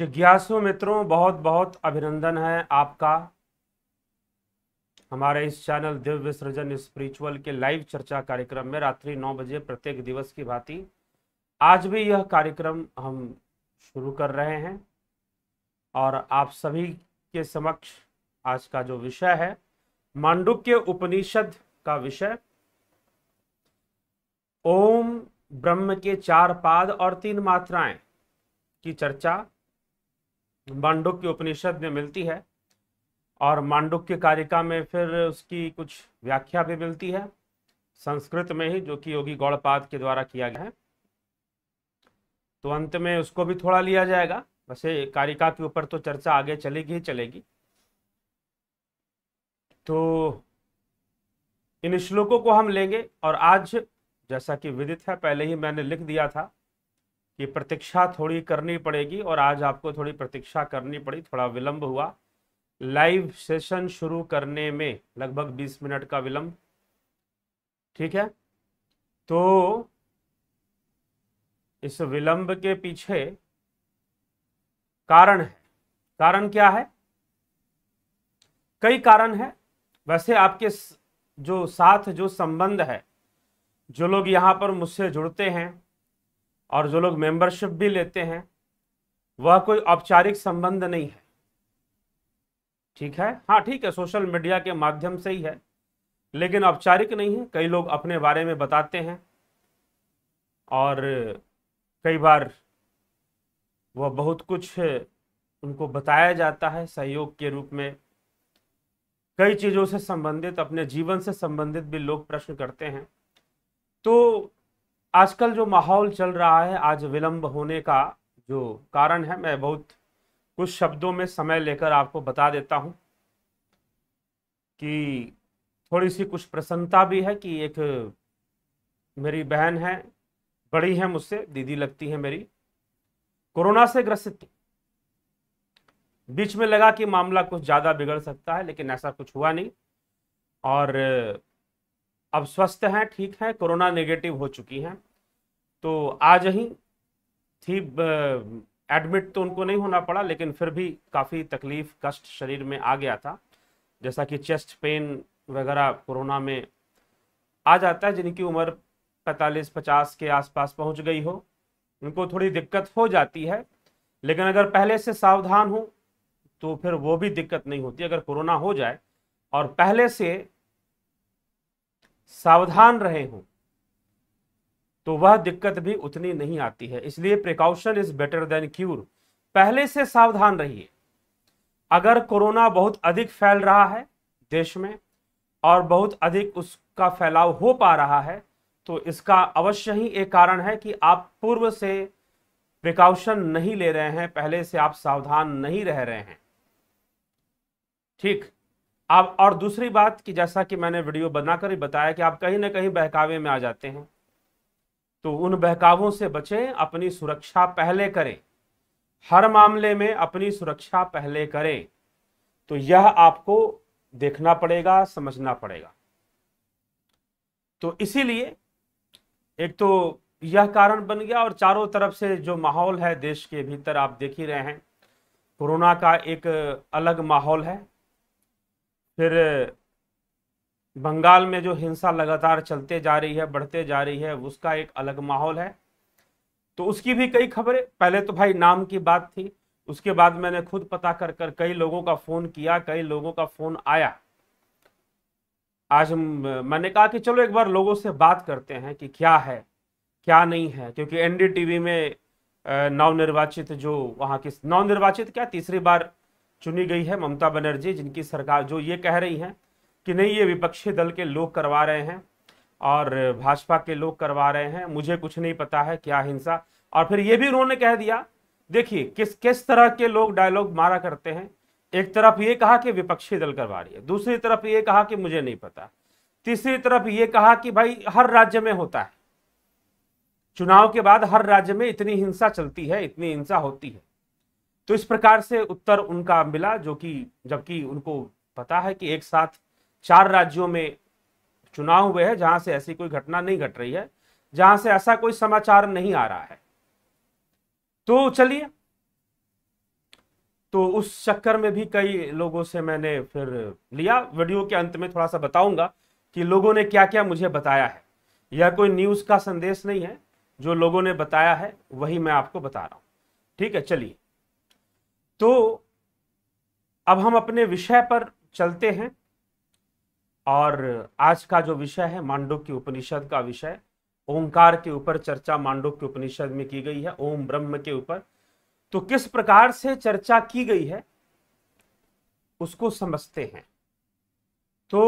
जिज्ञासु मित्रों बहुत बहुत अभिनंदन है आपका हमारे इस चैनल दिव्य सृजन स्पिरिचुअल के लाइव चर्चा कार्यक्रम में रात्रि नौ बजे प्रत्येक दिवस की भांति आज भी यह कार्यक्रम हम शुरू कर रहे हैं और आप सभी के समक्ष आज का जो विषय है मांडुक के उपनिषद का विषय ओम ब्रह्म के चार पाद और तीन मात्राएं की चर्चा मांडुक्य उपनिषद में मिलती है और मांडुक्य कारिका में फिर उसकी कुछ व्याख्या भी मिलती है संस्कृत में ही जो कि योगी गौड़पाद के द्वारा किया गया है तो अंत में उसको भी थोड़ा लिया जाएगा वैसे कारिका के ऊपर तो चर्चा आगे चलेगी ही चलेगी तो इन श्लोकों को हम लेंगे और आज जैसा कि विदित है पहले ही मैंने लिख दिया था कि प्रतीक्षा थोड़ी करनी पड़ेगी और आज आपको थोड़ी प्रतीक्षा करनी पड़ी थोड़ा विलंब हुआ लाइव सेशन शुरू करने में लगभग 20 मिनट का विलंब ठीक है तो इस विलंब के पीछे कारण है कारण क्या है कई कारण है वैसे आपके जो साथ जो संबंध है जो लोग यहाँ पर मुझसे जुड़ते हैं और जो लोग मेंबरशिप भी लेते हैं वह कोई औपचारिक संबंध नहीं है ठीक है हाँ ठीक है सोशल मीडिया के माध्यम से ही है लेकिन औपचारिक नहीं है कई लोग अपने बारे में बताते हैं और कई बार वह बहुत कुछ उनको बताया जाता है सहयोग के रूप में कई चीज़ों से संबंधित अपने जीवन से संबंधित भी लोग प्रश्न करते हैं तो आजकल जो माहौल चल रहा है आज विलंब होने का जो कारण है मैं बहुत कुछ शब्दों में समय लेकर आपको बता देता हूं कि थोड़ी सी कुछ प्रसन्नता भी है कि एक मेरी बहन है बड़ी है मुझसे दीदी लगती है मेरी कोरोना से ग्रसित बीच में लगा कि मामला कुछ ज़्यादा बिगड़ सकता है लेकिन ऐसा कुछ हुआ नहीं और अब स्वस्थ हैं ठीक है कोरोना नेगेटिव हो चुकी हैं तो आज ही थी एडमिट तो उनको नहीं होना पड़ा लेकिन फिर भी काफ़ी तकलीफ कष्ट शरीर में आ गया था जैसा कि चेस्ट पेन वगैरह कोरोना में आ जाता है जिनकी उम्र 45-50 के आसपास पहुंच गई हो उनको थोड़ी दिक्कत हो जाती है लेकिन अगर पहले से सावधान हो तो फिर वो भी दिक्कत नहीं होती अगर कोरोना हो जाए और पहले से सावधान रहे हो तो वह दिक्कत भी उतनी नहीं आती है इसलिए precaution is better than cure पहले से सावधान रहिए अगर कोरोना बहुत अधिक फैल रहा है देश में और बहुत अधिक उसका फैलाव हो पा रहा है तो इसका अवश्य ही एक कारण है कि आप पूर्व से प्रिकॉशन नहीं ले रहे हैं पहले से आप सावधान नहीं रह रहे हैं ठीक आप और दूसरी बात कि जैसा कि मैंने वीडियो बनाकर ही बताया कि आप कहीं ना कहीं बहकावे में आ जाते हैं तो उन बहकावों से बचें अपनी सुरक्षा पहले करें हर मामले में अपनी सुरक्षा पहले करें तो यह आपको देखना पड़ेगा समझना पड़ेगा तो इसीलिए एक तो यह कारण बन गया और चारों तरफ से जो माहौल है देश के भीतर आप देख ही रहे हैं कोरोना का एक अलग माहौल है फिर बंगाल में जो हिंसा लगातार चलते जा रही है बढ़ते जा रही है उसका एक अलग माहौल है तो उसकी भी कई खबरें पहले तो भाई नाम की बात थी उसके बाद मैंने खुद पता कर कर कई लोगों का फोन किया कई लोगों का फोन आया आज मैंने कहा कि चलो एक बार लोगों से बात करते हैं कि क्या है क्या नहीं है क्योंकि एनडीटीवी में नवनिर्वाचित जो वहां की नवनिर्वाचित क्या तीसरी बार चुनी गई है ममता बनर्जी जिनकी सरकार जो ये कह रही हैं कि नहीं ये विपक्षी दल के लोग करवा रहे हैं और भाजपा के लोग करवा रहे हैं मुझे कुछ नहीं पता है क्या हिंसा और फिर ये भी उन्होंने कह दिया देखिए किस किस तरह के लोग डायलॉग मारा करते हैं एक तरफ ये कहा कि विपक्षी दल करवा रही है दूसरी तरफ ये कहा कि मुझे नहीं पता तीसरी तरफ ये कहा कि भाई हर राज्य में होता है चुनाव के बाद हर राज्य में इतनी हिंसा चलती है इतनी हिंसा होती है तो इस प्रकार से उत्तर उनका मिला जो कि जबकि उनको पता है कि एक साथ चार राज्यों में चुनाव हुए हैं जहां से ऐसी कोई घटना नहीं घट रही है जहां से ऐसा कोई समाचार नहीं आ रहा है तो चलिए तो उस चक्कर में भी कई लोगों से मैंने फिर लिया वीडियो के अंत में थोड़ा सा बताऊंगा कि लोगों ने क्या क्या मुझे बताया है यह कोई न्यूज़ का संदेश नहीं है जो लोगों ने बताया है वही मैं आपको बता रहा हूं ठीक है चलिए तो अब हम अपने विषय पर चलते हैं और आज का जो विषय है मांडव के उपनिषद का विषय ओंकार के ऊपर चर्चा मांडव के उपनिषद में की गई है ओम ब्रह्म के ऊपर तो किस प्रकार से चर्चा की गई है उसको समझते हैं तो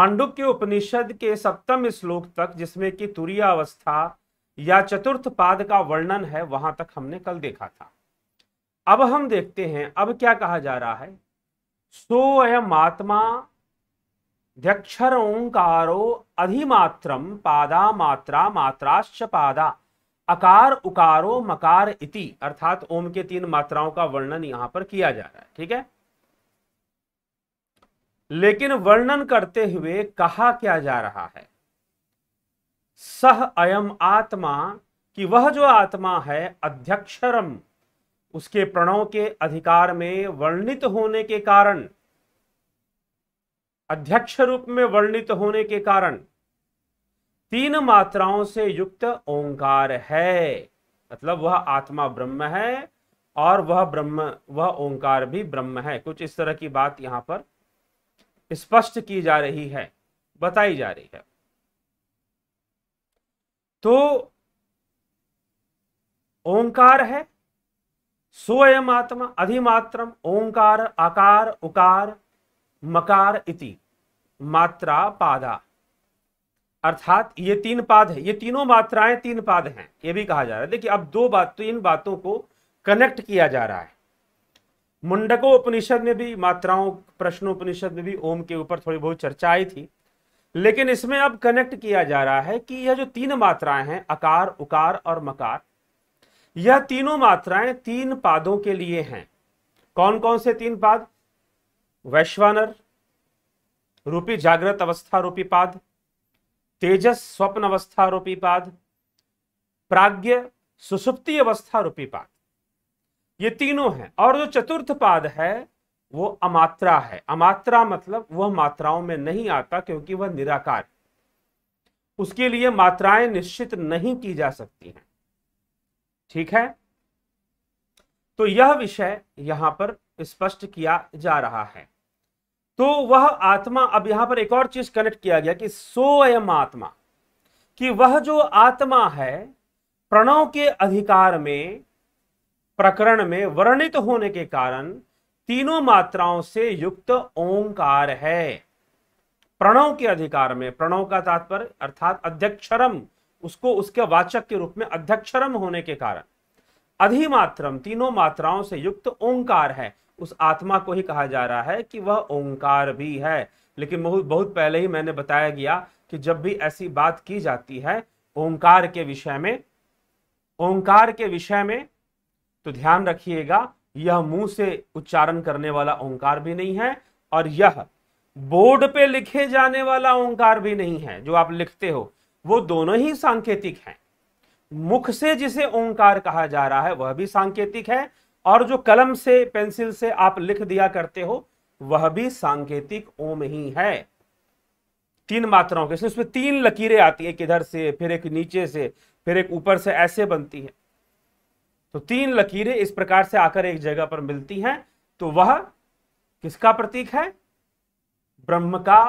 मांडव के उपनिषद के सप्तम श्लोक तक जिसमें कि तुरिया अवस्था या चतुर्थ पाद का वर्णन है वहां तक हमने कल देखा था अब हम देखते हैं अब क्या कहा जा रहा है सो अयम आत्मा ध्यक्षर ओंकारो अधिमात्रम पादा मात्रा मात्राश्च पादा अकार उकारो मकार इति अर्थात ओम के तीन मात्राओं का वर्णन यहां पर किया जा रहा है ठीक है लेकिन वर्णन करते हुए कहा क्या जा रहा है सह अयम आत्मा कि वह जो आत्मा है अध्यक्षरम उसके प्रणव के अधिकार में वर्णित होने के कारण अध्यक्ष रूप में वर्णित होने के कारण तीन मात्राओं से युक्त ओंकार है मतलब वह आत्मा ब्रह्म है और वह ब्रह्म वह ओंकार भी ब्रह्म है कुछ इस तरह की बात यहां पर स्पष्ट की जा रही है बताई जा रही है तो ओंकार है सोयम आत्मा अधिमात्रम ओंकार आकार उकार मकार इति मात्रा पादा अर्थात ये तीन पाद है ये तीनों मात्राएं तीन पाद हैं ये भी कहा जा रहा है देखिए अब दो बात तो इन बातों को कनेक्ट किया जा रहा है मुंडको उपनिषद में भी मात्राओं प्रश्नोपनिषद में भी ओम के ऊपर थोड़ी बहुत चर्चा आई थी लेकिन इसमें अब कनेक्ट किया जा रहा है कि यह जो तीन मात्राएं हैं अकार उकार और मकार यह तीनों मात्राएं तीन पादों के लिए हैं कौन कौन से तीन पाद वैश्वानर रूपी जागृत अवस्था रूपी पाद तेजस स्वप्न अवस्था रूपी पाद प्राग्ञ सुसुप्ति अवस्था रूपी पाद ये तीनों हैं और जो चतुर्थ पाद है वो अमात्रा है अमात्रा मतलब वह मात्राओं में नहीं आता क्योंकि वह निराकार उसके लिए मात्राएं निश्चित नहीं की जा सकती हैं ठीक है तो यह विषय यहां पर स्पष्ट किया जा रहा है तो वह आत्मा अब यहां पर एक और चीज कनेक्ट किया गया कि सो एम आत्मा कि वह जो आत्मा है प्रणव के अधिकार में प्रकरण में वर्णित होने के कारण तीनों मात्राओं से युक्त ओंकार है प्रणव के अधिकार में प्रणव का तात्पर्य अर्थात अध्यक्षरम उसको उसके वाचक के रूप में अध्यक्षरम होने के कारण अधिमात्रम तीनों मात्राओं से युक्त ओंकार है उस आत्मा को ही कहा जा रहा है कि वह ओंकार भी है लेकिन बहुत बहुत पहले ही मैंने बताया गया कि जब भी ऐसी बात की जाती है ओंकार के विषय में ओंकार के विषय में तो ध्यान रखिएगा यह मुंह से उच्चारण करने वाला ओंकार भी नहीं है और यह बोर्ड पे लिखे जाने वाला ओंकार भी नहीं है जो आप लिखते हो वो दोनों ही सांकेतिक हैं मुख से जिसे ओंकार कहा जा रहा है वह भी सांकेतिक है और जो कलम से पेंसिल से आप लिख दिया करते हो वह भी सांकेतिक ओम ही है तीन मात्राओं के उसमें तीन लकीरें आती है किधर से फिर एक नीचे से फिर एक ऊपर से ऐसे बनती है तो तीन लकीरें इस प्रकार से आकर एक जगह पर मिलती हैं तो वह किसका प्रतीक है ब्रह्म का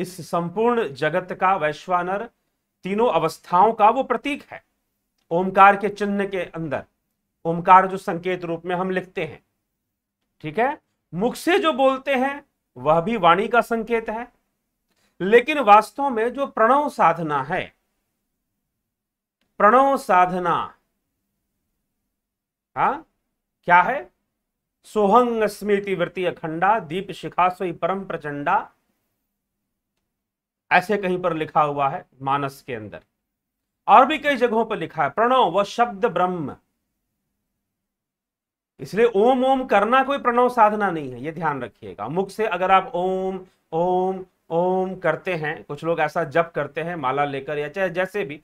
इस संपूर्ण जगत का वैश्वानर तीनों अवस्थाओं का वो प्रतीक है ओमकार के चिन्ह के अंदर ओमकार जो संकेत रूप में हम लिखते हैं ठीक है मुख से जो बोलते हैं वह भी वाणी का संकेत है लेकिन वास्तव में जो प्रणव साधना है प्रणव साधना हाँ क्या है सोहंग स्मृति वृत्ति अखंडा दीप शिखा सोई परम प्रचंडा ऐसे कहीं पर लिखा हुआ है मानस के अंदर और भी कई जगहों पर लिखा है प्रणव व शब्द ब्रह्म इसलिए ओम ओम करना कोई प्रणव साधना नहीं है ये ध्यान रखिएगा मुख से अगर आप ओम ओम ओम करते हैं कुछ लोग ऐसा जप करते हैं माला लेकर या चाहे जैसे भी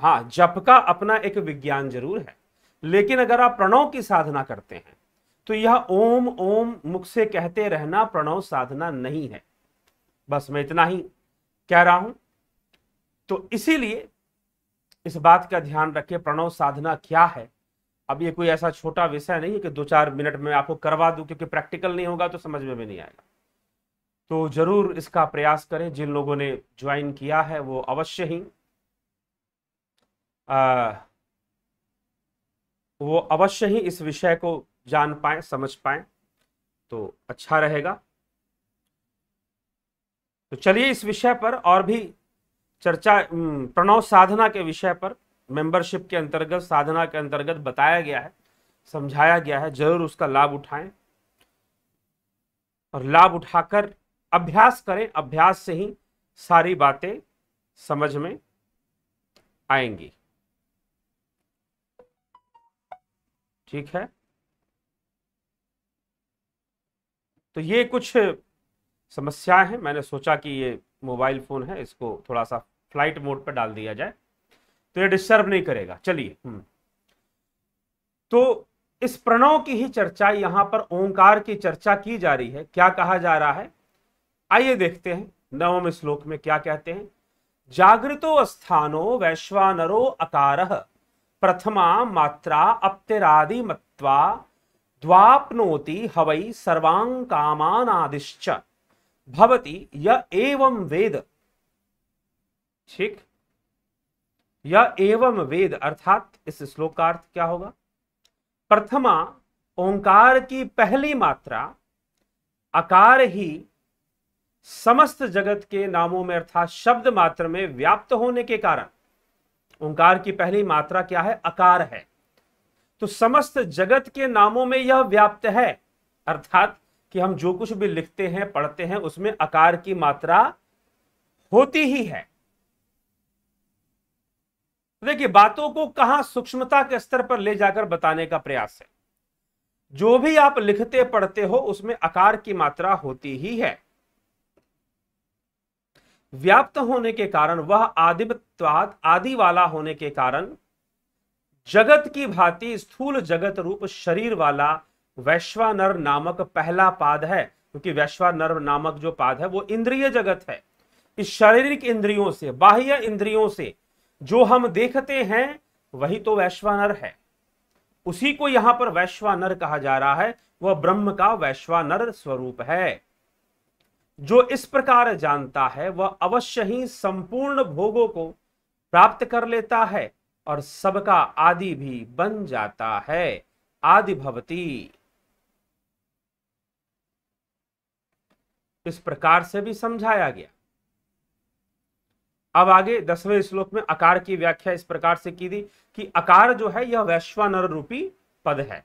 हाँ जप का अपना एक विज्ञान जरूर है लेकिन अगर आप प्रणव की साधना करते हैं तो यह ओम ओम मुख से कहते रहना प्रणव साधना नहीं है बस मैं इतना ही कह रहा हूं तो इसीलिए इस बात का ध्यान रखें प्रणव साधना क्या है अब ये कोई ऐसा छोटा विषय नहीं है कि दो चार मिनट में आपको करवा दूं क्योंकि प्रैक्टिकल नहीं होगा तो समझ में भी नहीं आएगा तो जरूर इसका प्रयास करें जिन लोगों ने ज्वाइन किया है वो अवश्य ही आ, वो अवश्य ही इस विषय को जान पाए समझ पाए तो अच्छा रहेगा तो चलिए इस विषय पर और भी चर्चा प्रणव साधना के विषय पर मेंबरशिप के अंतर्गत साधना के अंतर्गत बताया गया है समझाया गया है जरूर उसका लाभ उठाएं और लाभ उठाकर अभ्यास करें अभ्यास से ही सारी बातें समझ में आएंगी ठीक है तो ये कुछ समस्याएं हैं मैंने सोचा कि ये मोबाइल फ़ोन है इसको थोड़ा सा फ्लाइट मोड पर डाल दिया जाए तो ये डिस्टर्ब नहीं करेगा चलिए हम्म। तो इस प्रणव की ही चर्चा यहां पर ओंकार की चर्चा की जा रही है क्या कहा जा रहा है आइए देखते हैं नवम श्लोक में क्या कहते हैं जागृतो स्थानो वैश्वानरो अकार प्रथमा मात्रा अप्तिरादि मत्वा द्वापनोति हवै सर्वां कामानादिश्च भवति य एवं वेद ठीक य एवं वेद अर्थात इस श्लोक का अर्थ क्या होगा प्रथमा ओंकार की पहली मात्रा अकार ही समस्त जगत के नामों में अर्थात शब्द मात्र में व्याप्त होने के कारण ओंकार की पहली मात्रा क्या है अकार है तो समस्त जगत के नामों में यह व्याप्त है अर्थात कि हम जो कुछ भी लिखते हैं पढ़ते हैं उसमें आकार की मात्रा होती ही है देखिए बातों को कहां सूक्ष्मता के स्तर पर ले जाकर बताने का प्रयास है जो भी आप लिखते पढ़ते हो उसमें आकार की मात्रा होती ही है व्याप्त होने के कारण वह आदित्वात आदि वाला होने के कारण जगत की भांति स्थूल जगत रूप शरीर वाला वैश्वानर नामक पहला पाद है क्योंकि वैश्वानर नामक जो पाद है वो इंद्रिय जगत है इस शारीरिक इंद्रियों से बाह्य इंद्रियों से जो हम देखते हैं वही तो वैश्वानर है उसी को यहां पर वैश्वानर कहा जा रहा है वह ब्रह्म का वैश्वानर स्वरूप है जो इस प्रकार जानता है वह अवश्य ही संपूर्ण भोगों को प्राप्त कर लेता है और सबका आदि भी बन जाता है आदि भवती इस प्रकार से भी समझाया गया अब आगे दसवें श्लोक में आकार की व्याख्या इस प्रकार से की थी कि अकार जो है यह वैश्वानर रूपी पद है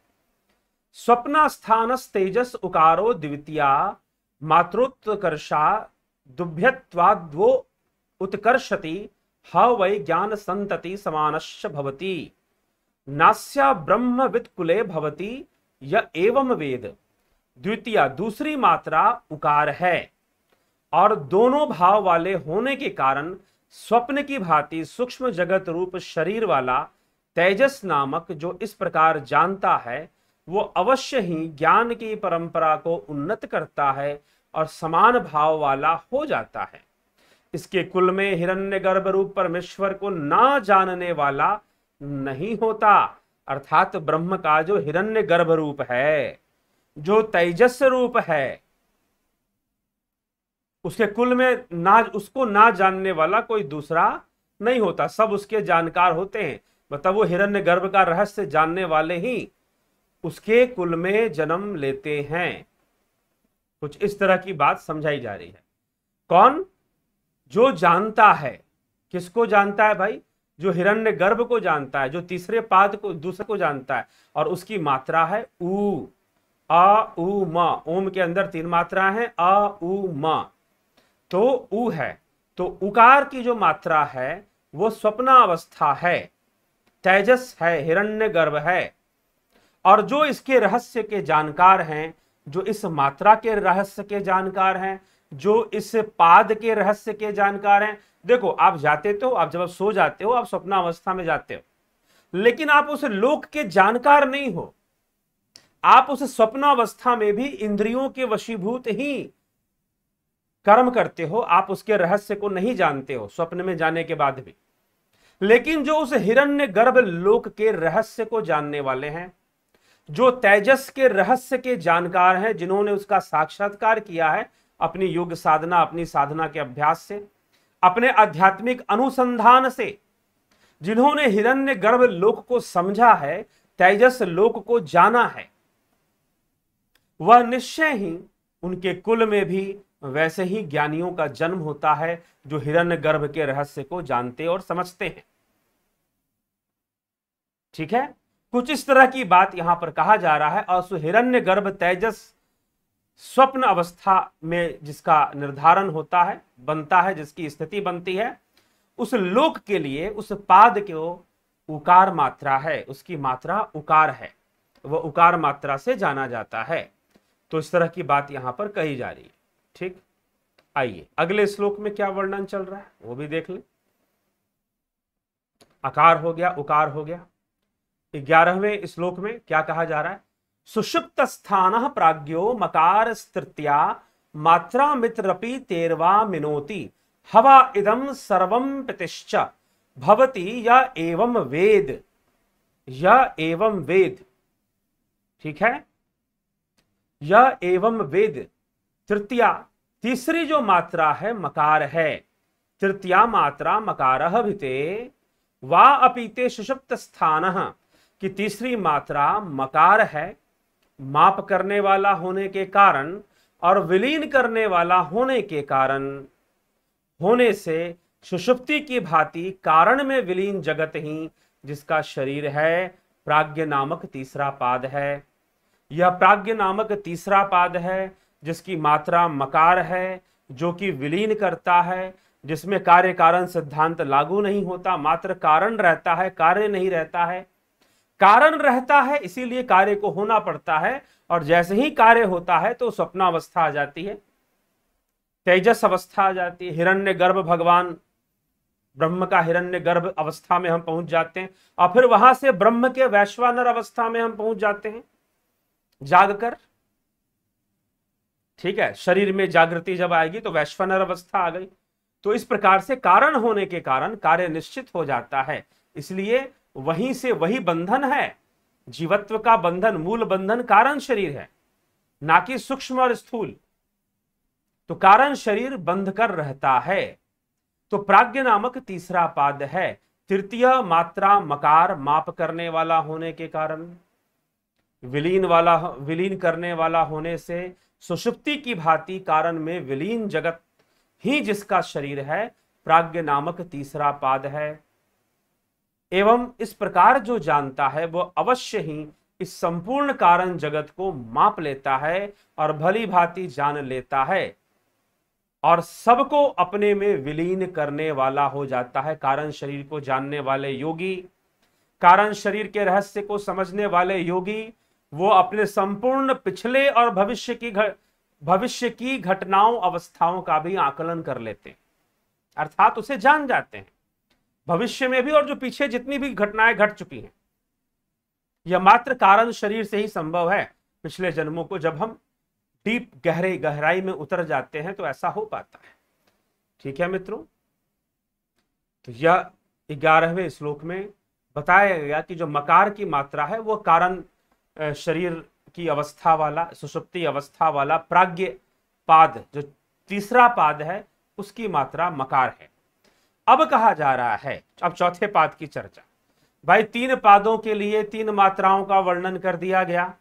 स्वप्न स्थानस तेजस उकारो द्वितीया मातृत्वकर्षा दुभ्यवाद्वो उत्कर्षति ह वै ज्ञान संतति समानश्च भवति नास्या ब्रह्म वित्कुले भवति य एवं वेद द्वितीय दूसरी मात्रा उकार है और दोनों भाव वाले होने के कारण स्वप्न की भांति सूक्ष्म जगत रूप शरीर वाला तेजस नामक जो इस प्रकार जानता है वो अवश्य ही ज्ञान की परंपरा को उन्नत करता है और समान भाव वाला हो जाता है इसके कुल में हिरण्य गर्भ रूप परमेश्वर को ना जानने वाला नहीं होता अर्थात ब्रह्म का जो हिरण्य गर्भ रूप है जो तेजस रूप है उसके कुल में ना उसको ना जानने वाला कोई दूसरा नहीं होता सब उसके जानकार होते हैं मतलब वो हिरण्य गर्भ का रहस्य जानने वाले ही उसके कुल में जन्म लेते हैं कुछ इस तरह की बात समझाई जा रही है कौन जो जानता है किसको जानता है भाई जो हिरण्य गर्भ को जानता है जो तीसरे पाद को दूसरे को जानता है और उसकी मात्रा है ऊ आ उ म ओम के अंदर तीन मात्रा है अ उ म तो ऊ है तो उकार की जो मात्रा है वो स्वप्नावस्था है तेजस है हिरण्य गर्भ है और जो इसके रहस्य के जानकार हैं जो इस मात्रा के रहस्य के जानकार हैं जो इस पाद के रहस्य के जानकार हैं देखो आप जाते तो आप जब आप सो जाते हो आप स्वप्न अवस्था में जाते हो लेकिन आप उस लोक के जानकार नहीं हो आप उस स्वप्न अवस्था में भी इंद्रियों के वशीभूत ही कर्म करते हो आप उसके रहस्य को नहीं जानते हो स्वप्न में जाने के बाद भी लेकिन जो उस हिरण्य गर्भ लोक के रहस्य को जानने वाले हैं जो तेजस के रहस्य के जानकार हैं जिन्होंने उसका साक्षात्कार किया है अपनी योग साधना अपनी साधना के अभ्यास से अपने आध्यात्मिक अनुसंधान से जिन्होंने हिरण्य गर्भ लोक को समझा है तेजस लोक को जाना है वह निश्चय ही उनके कुल में भी वैसे ही ज्ञानियों का जन्म होता है जो हिरण्य गर्भ के रहस्य को जानते और समझते हैं ठीक है कुछ इस तरह की बात यहां पर कहा जा रहा है और सुहिरण्य गर्भ तेजस स्वप्न अवस्था में जिसका निर्धारण होता है बनता है जिसकी स्थिति बनती है उस लोक के लिए उस पाद को उकार मात्रा है उसकी मात्रा उकार है वह उकार मात्रा से जाना जाता है तो इस तरह की बात यहां पर कही जा रही है ठीक आइए अगले श्लोक में क्या वर्णन चल रहा है वो भी देख लें आकार हो गया उकार हो गया ग्यारहवें श्लोक में क्या कहा जा रहा है सुषुप्त स्थान प्राज्ञो मकार स्तृतिया मात्रा मित्रपि तेरवा मिनोति हवा इदम सर्वम प्रतिश्च भवती या एवं वेद या एवं वेद ठीक है या एवं वेद तृतीया तीसरी जो मात्रा है मकार है तृतीया मात्रा मकार वा अपीते सुषुप्त स्थान कि तीसरी मात्रा मकार है माप करने वाला होने के कारण और विलीन करने वाला होने के कारण होने से सुषुप्ति की भांति कारण में विलीन जगत ही जिसका शरीर है प्राज्ञ नामक तीसरा पाद है यह प्राज्ञ नामक तीसरा पाद है जिसकी मात्रा मकार है जो कि विलीन करता है जिसमें कार्य कारण सिद्धांत लागू नहीं होता मात्र कारण रहता है कार्य नहीं रहता है कारण रहता है इसीलिए कार्य को होना पड़ता है और जैसे ही कार्य होता है तो स्वप्न अवस्था आ जाती है तेजस अवस्था आ जाती है हिरण्य गर्भ भगवान ब्रह्म का हिरण्य गर्भ अवस्था में हम पहुंच जाते हैं और फिर वहां से ब्रह्म के वैश्वानर अवस्था में हम पहुंच जाते हैं जागकर ठीक है शरीर में जागृति जब आएगी तो वैश्वानर अवस्था आ गई तो इस प्रकार से कारण होने के कारण कार्य निश्चित हो जाता है इसलिए वहीं से वही बंधन है जीवत्व का बंधन मूल बंधन कारण शरीर है ना कि सूक्ष्म और स्थूल तो कारण शरीर बंध कर रहता है तो प्राज्ञ नामक तीसरा पाद है तृतीय मात्रा मकार माप करने वाला होने के कारण विलीन वाला विलीन करने वाला होने से सुषुप्ति की भांति कारण में विलीन जगत ही जिसका शरीर है प्राग्ञ नामक तीसरा पाद है एवं इस प्रकार जो जानता है वो अवश्य ही इस संपूर्ण कारण जगत को माप लेता है और भली भांति जान लेता है और सबको अपने में विलीन करने वाला हो जाता है कारण शरीर को जानने वाले योगी कारण शरीर के रहस्य को समझने वाले योगी वो अपने संपूर्ण पिछले और भविष्य की भविष्य की घटनाओं अवस्थाओं का भी आकलन कर लेते हैं अर्थात उसे जान जाते हैं भविष्य में भी और जो पीछे जितनी भी घटनाएं घट चुकी हैं यह मात्र कारण शरीर से ही संभव है पिछले जन्मों को जब हम डीप गहरे गहराई में उतर जाते हैं तो ऐसा हो पाता है ठीक है मित्रों तो यह ग्यारहवें श्लोक में बताया गया कि जो मकार की मात्रा है वह कारण शरीर की अवस्था वाला सुषुप्ति अवस्था वाला प्राग्ञ पाद जो तीसरा पाद है उसकी मात्रा मकार है अब कहा जा रहा है अब चौथे पाद की चर्चा भाई तीन पादों के लिए तीन मात्राओं का वर्णन कर दिया गया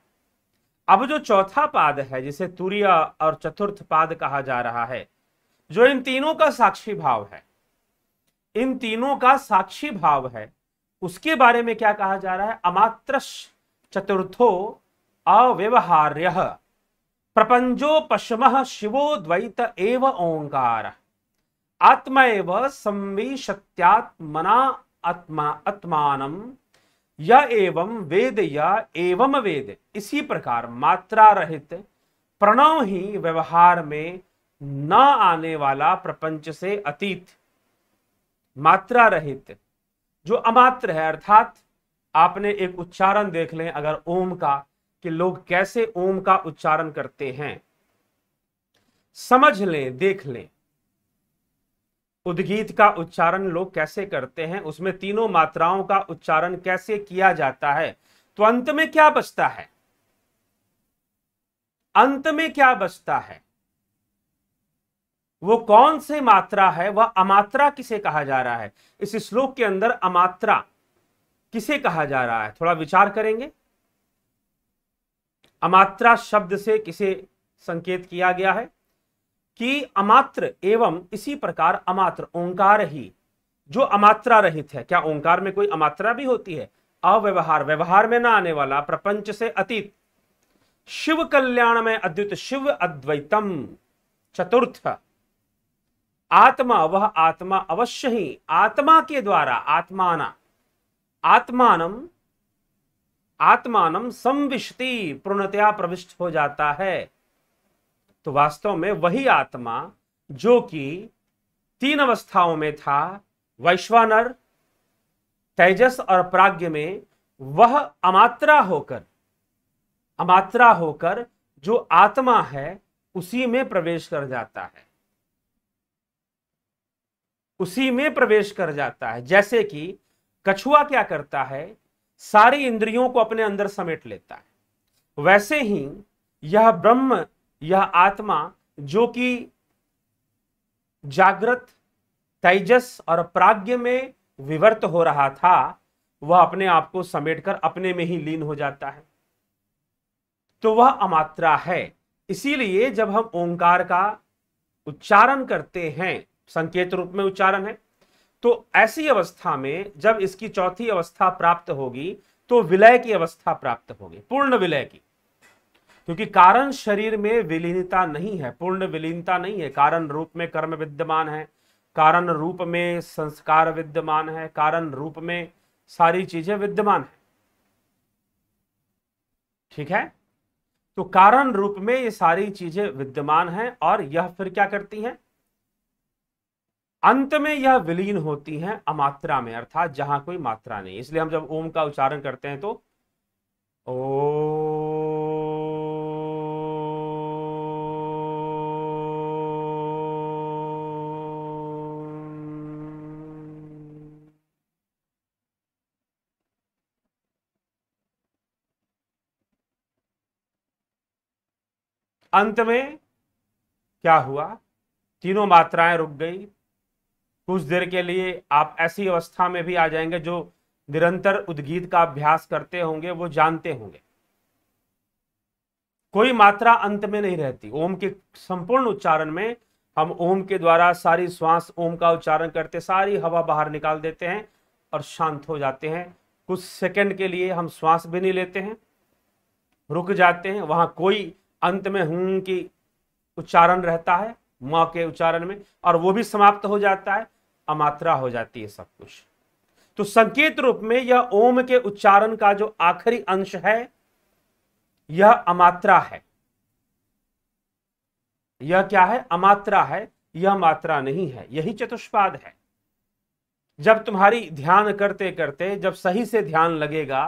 अब जो चौथा पाद है जिसे तुरीय और चतुर्थ पाद कहा जा रहा है जो इन तीनों का साक्षी भाव है इन तीनों का साक्षी भाव है उसके बारे में क्या कहा जा रहा है अमात्र चतुर्थो अव्यवहार्य प्रपंचो पशम शिवो द्वैत एव ओंकार आत्मा एव सत्यात्मना आत्मा आत्मान यह एवं वेद या एवं वेद इसी प्रकार मात्रा रहित प्रणव ही व्यवहार में न आने वाला प्रपंच से अतीत मात्रा रहित जो अमात्र है अर्थात आपने एक उच्चारण देख लें अगर ओम का कि लोग कैसे ओम का उच्चारण करते हैं समझ लें देख लें उद्गीत का उच्चारण लोग कैसे करते हैं उसमें तीनों मात्राओं का उच्चारण कैसे किया जाता है तो अंत में क्या बचता है अंत में क्या बचता है वो कौन से मात्रा है वह अमात्रा किसे कहा जा रहा है इस श्लोक के अंदर अमात्रा किसे कहा जा रहा है थोड़ा विचार करेंगे अमात्रा शब्द से किसे संकेत किया गया है कि अमात्र एवं इसी प्रकार अमात्र ओंकार ही जो अमात्रा रहित है क्या ओंकार में कोई अमात्रा भी होती है अव्यवहार व्यवहार में ना आने वाला प्रपंच से अतीत शिव कल्याण में अद्वित शिव अद्वैतम चतुर्थ आत्मा वह आत्मा अवश्य ही आत्मा के द्वारा आत्माना आत्मानम आत्मानम संविष्टि पूर्णतया प्रविष्ट हो जाता है तो वास्तव में वही आत्मा जो कि तीन अवस्थाओं में था वैश्वानर तेजस और प्राग्ञ में वह अमात्रा होकर अमात्रा होकर जो आत्मा है उसी में प्रवेश कर जाता है उसी में प्रवेश कर जाता है जैसे कि कछुआ क्या करता है सारी इंद्रियों को अपने अंदर समेट लेता है वैसे ही यह ब्रह्म यह आत्मा जो कि जागृत तेजस और प्राग्ञ में विवर्त हो रहा था वह अपने आप को समेटकर अपने में ही लीन हो जाता है तो वह अमात्रा है इसीलिए जब हम ओंकार का उच्चारण करते हैं संकेत रूप में उच्चारण है तो ऐसी अवस्था में जब इसकी चौथी अवस्था प्राप्त होगी तो विलय की अवस्था प्राप्त होगी पूर्ण विलय की क्योंकि कारण शरीर में विलीनता नहीं है पूर्ण विलीनता नहीं है कारण रूप में कर्म विद्यमान है कारण रूप में संस्कार विद्यमान है कारण रूप में सारी चीजें विद्यमान है ठीक है तो कारण रूप में ये सारी चीजें विद्यमान है और यह फिर क्या करती है अंत में यह विलीन होती है अमात्रा में अर्थात जहां कोई मात्रा नहीं इसलिए हम जब ओम का उच्चारण करते हैं तो ओ अंत में क्या हुआ तीनों मात्राएं रुक गई कुछ देर के लिए आप ऐसी अवस्था में भी आ जाएंगे जो निरंतर उद्गीत का अभ्यास करते होंगे वो जानते होंगे कोई मात्रा अंत में नहीं रहती ओम के संपूर्ण उच्चारण में हम ओम के द्वारा सारी श्वास ओम का उच्चारण करते सारी हवा बाहर निकाल देते हैं और शांत हो जाते हैं कुछ सेकंड के लिए हम श्वास भी नहीं लेते हैं रुक जाते हैं वहां कोई अंत में हूं की उच्चारण रहता है म के उच्चारण में और वो भी समाप्त हो जाता है अमात्रा हो जाती है सब कुछ तो संकेत रूप में यह ओम के उच्चारण का जो आखिरी अंश है यह अमात्रा है यह क्या है अमात्रा है यह मात्रा नहीं है यही चतुष्पाद है जब तुम्हारी ध्यान करते करते जब सही से ध्यान लगेगा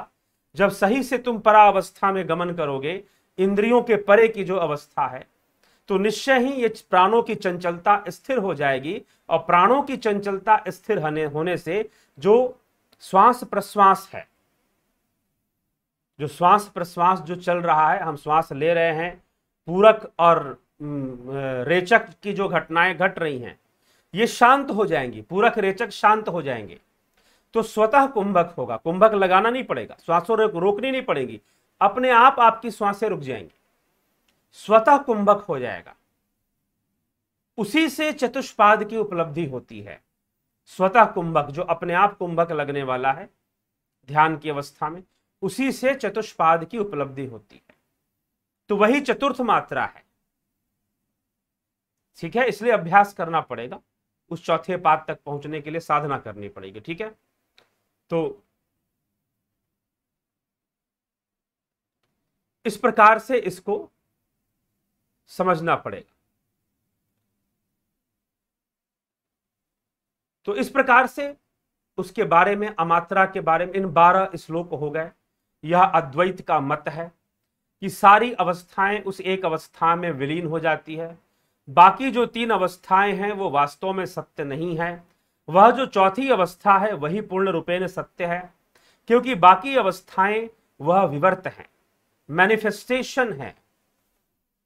जब सही से तुम परावस्था में गमन करोगे इंद्रियों के परे की जो अवस्था है तो निश्चय ही ये प्राणों की चंचलता स्थिर हो जाएगी और प्राणों की चंचलता स्थिर होने से जो श्वास प्रश्वास है जो श्वास प्रश्वास जो चल रहा है हम श्वास ले रहे हैं पूरक और रेचक की जो घटनाएं घट रही हैं ये शांत हो जाएंगी पूरक रेचक शांत हो जाएंगे तो स्वतः कुंभक होगा कुंभक लगाना नहीं पड़ेगा श्वासों रोकनी नहीं पड़ेगी अपने आप आपकी श्वासें रुक जाएंगी स्वतः कुंभक हो जाएगा उसी से चतुष्पाद की उपलब्धि होती है स्वतः कुंभक जो अपने आप कुंभक लगने वाला है ध्यान की अवस्था में उसी से चतुष्पाद की उपलब्धि होती है तो वही चतुर्थ मात्रा है ठीक है इसलिए अभ्यास करना पड़ेगा उस चौथे पाद तक पहुंचने के लिए साधना करनी पड़ेगी ठीक है तो इस प्रकार से इसको समझना पड़ेगा तो इस प्रकार से उसके बारे में अमात्रा के बारे में इन बारह श्लोक हो गए यह अद्वैत का मत है कि सारी अवस्थाएं उस एक अवस्था में विलीन हो जाती है बाकी जो तीन अवस्थाएं हैं वो वास्तव में सत्य नहीं है वह जो चौथी अवस्था है वही पूर्ण रूपेण सत्य है क्योंकि बाकी अवस्थाएं वह विवर्त हैं मैनिफेस्टेशन है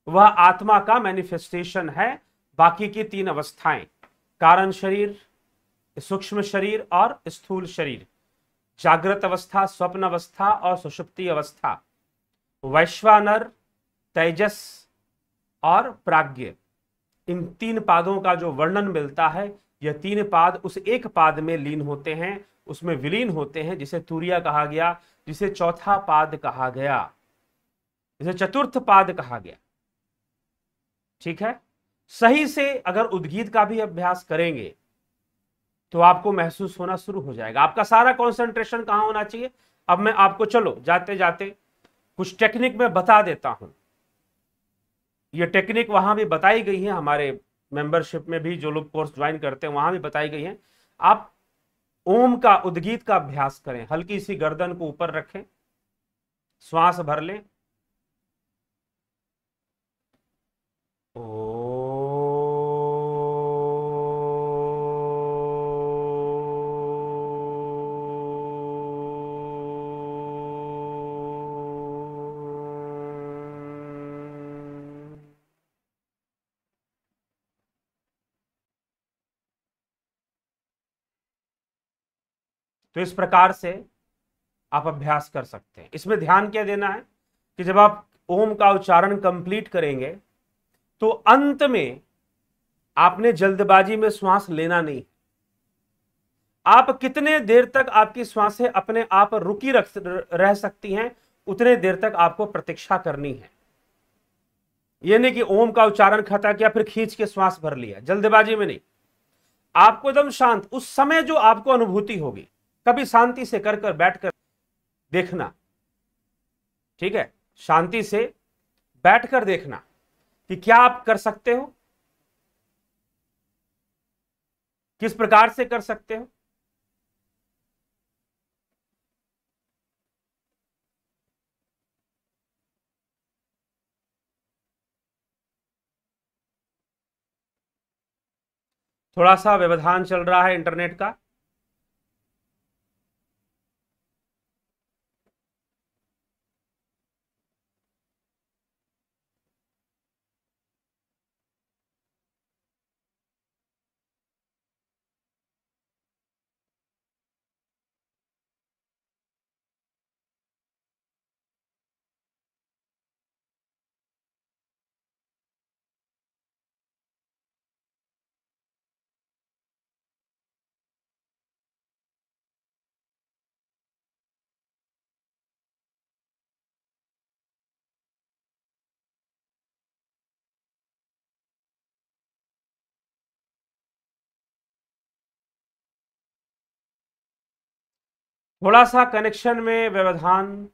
वह आत्मा का मैनिफेस्टेशन है बाकी की तीन अवस्थाएं कारण शरीर सूक्ष्म शरीर और स्थूल शरीर जागृत अवस्था स्वप्न अवस्था और सुषुप्ति अवस्था वैश्वानर तेजस और प्राग्ञ इन तीन पादों का जो वर्णन मिलता है यह तीन पाद उस एक पाद में लीन होते हैं उसमें विलीन होते हैं जिसे तूरिया कहा गया जिसे चौथा पाद कहा गया इसे चतुर्थ पाद कहा गया ठीक है सही से अगर उद्गीत का भी अभ्यास करेंगे तो आपको महसूस होना शुरू हो जाएगा आपका सारा कॉन्सेंट्रेशन कहां होना चाहिए अब मैं आपको चलो जाते जाते कुछ टेक्निक में बता देता हूं ये टेक्निक वहां भी बताई गई है हमारे मेंबरशिप में भी जो लोग कोर्स ज्वाइन करते हैं वहां भी बताई गई है आप ओम का उद्गीत का अभ्यास करें हल्की सी गर्दन को ऊपर रखें श्वास भर लें तो इस प्रकार से आप अभ्यास कर सकते हैं इसमें ध्यान क्या देना है कि जब आप ओम का उच्चारण कंप्लीट करेंगे तो अंत में आपने जल्दबाजी में श्वास लेना नहीं आप कितने देर तक आपकी श्वासें अपने आप रुकी रख रह सकती हैं उतने देर तक आपको प्रतीक्षा करनी है यानी नहीं कि ओम का उच्चारण खता किया फिर खींच के श्वास भर लिया जल्दबाजी में नहीं आपको एकदम शांत उस समय जो आपको अनुभूति होगी कभी शांति से कर कर बैठ कर देखना ठीक है शांति से बैठ कर देखना कि क्या आप कर सकते हो किस प्रकार से कर सकते हो थोड़ा सा व्यवधान चल रहा है इंटरनेट का थोड़ा सा कनेक्शन में व्यवधान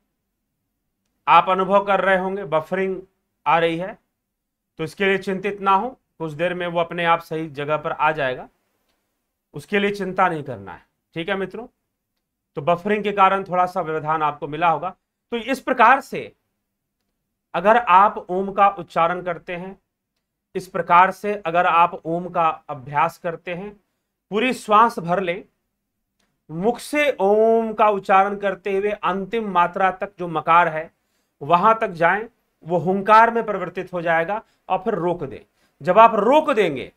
आप अनुभव कर रहे होंगे बफरिंग आ रही है तो इसके लिए चिंतित ना हो कुछ देर में वो अपने आप सही जगह पर आ जाएगा उसके लिए चिंता नहीं करना है ठीक है मित्रों तो बफरिंग के कारण थोड़ा सा व्यवधान आपको मिला होगा तो इस प्रकार से अगर आप ओम का उच्चारण करते हैं इस प्रकार से अगर आप ओम का अभ्यास करते हैं पूरी श्वास भर लें मुख से ओम का उच्चारण करते हुए अंतिम मात्रा तक जो मकार है वहां तक जाएं वो हुंकार में परिवर्तित हो जाएगा और फिर रोक दें जब आप रोक देंगे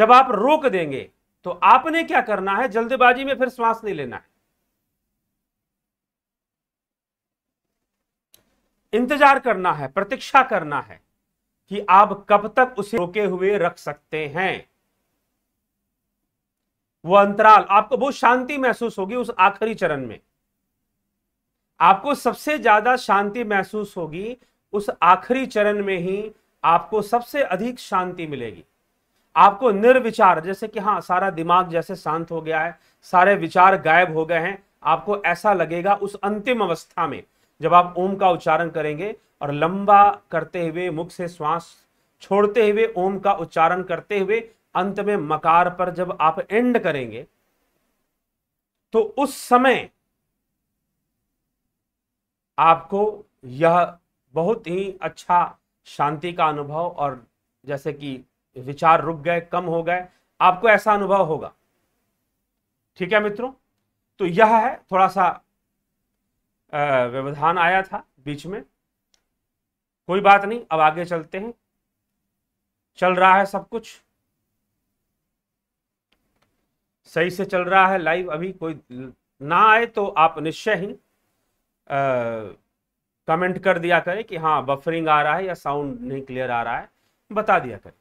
जब आप रोक देंगे तो आपने क्या करना है जल्दबाजी में फिर श्वास नहीं लेना है इंतजार करना है प्रतीक्षा करना है कि आप कब तक उसे रोके हुए रख सकते हैं वो अंतराल आपको बहुत शांति महसूस होगी उस आखिरी चरण में आपको सबसे ज्यादा शांति महसूस होगी उस आखिरी चरण में ही आपको सबसे अधिक शांति मिलेगी आपको निर्विचार जैसे कि हाँ सारा दिमाग जैसे शांत हो गया है सारे विचार गायब हो गए हैं आपको ऐसा लगेगा उस अंतिम अवस्था में जब आप ओम का उच्चारण करेंगे और लंबा करते हुए मुख से श्वास छोड़ते हुए ओम का उच्चारण करते हुए अंत में मकार पर जब आप एंड करेंगे तो उस समय आपको यह बहुत ही अच्छा शांति का अनुभव और जैसे कि विचार रुक गए कम हो गए आपको ऐसा अनुभव होगा ठीक है मित्रों तो यह है थोड़ा सा व्यवधान आया था बीच में कोई बात नहीं अब आगे चलते हैं चल रहा है सब कुछ सही से चल रहा है लाइव अभी कोई ना आए तो आप निश्चय ही कमेंट कर दिया करें कि हाँ बफरिंग आ रहा है या साउंड नहीं क्लियर आ रहा है बता दिया करें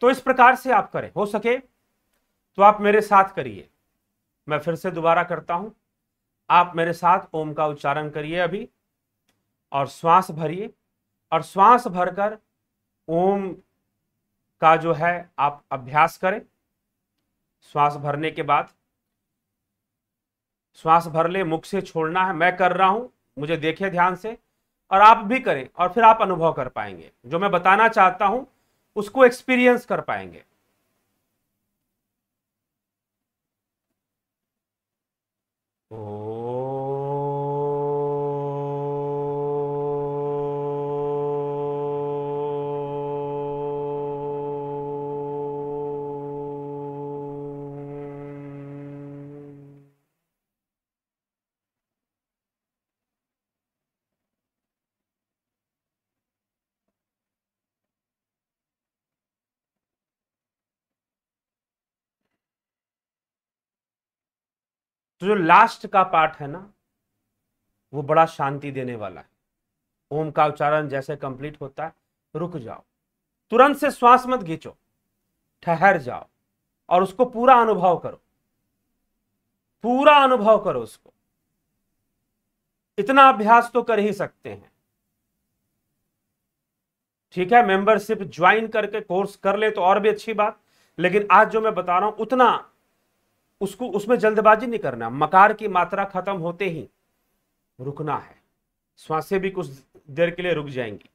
तो इस प्रकार से आप करें हो सके तो आप मेरे साथ करिए मैं फिर से दोबारा करता हूं आप मेरे साथ ओम का उच्चारण करिए अभी और श्वास भरिए और श्वास भरकर ओम का जो है आप अभ्यास करें श्वास भरने के बाद श्वास भर ले मुख से छोड़ना है मैं कर रहा हूं मुझे देखे ध्यान से और आप भी करें और फिर आप अनुभव कर पाएंगे जो मैं बताना चाहता हूं उसको एक्सपीरियंस कर पाएंगे जो लास्ट का पार्ट है ना वो बड़ा शांति देने वाला है ओम का उच्चारण जैसे कंप्लीट होता है रुक जाओ तुरंत से श्वास मत घींचो ठहर जाओ और उसको पूरा अनुभव करो पूरा अनुभव करो उसको इतना अभ्यास तो कर ही सकते हैं ठीक है मेंबरशिप ज्वाइन करके कोर्स कर ले तो और भी अच्छी बात लेकिन आज जो मैं बता रहा हूं उतना उसको उसमें जल्दबाजी नहीं करना मकार की मात्रा खत्म होते ही रुकना है श्वास भी कुछ देर के लिए रुक जाएंगी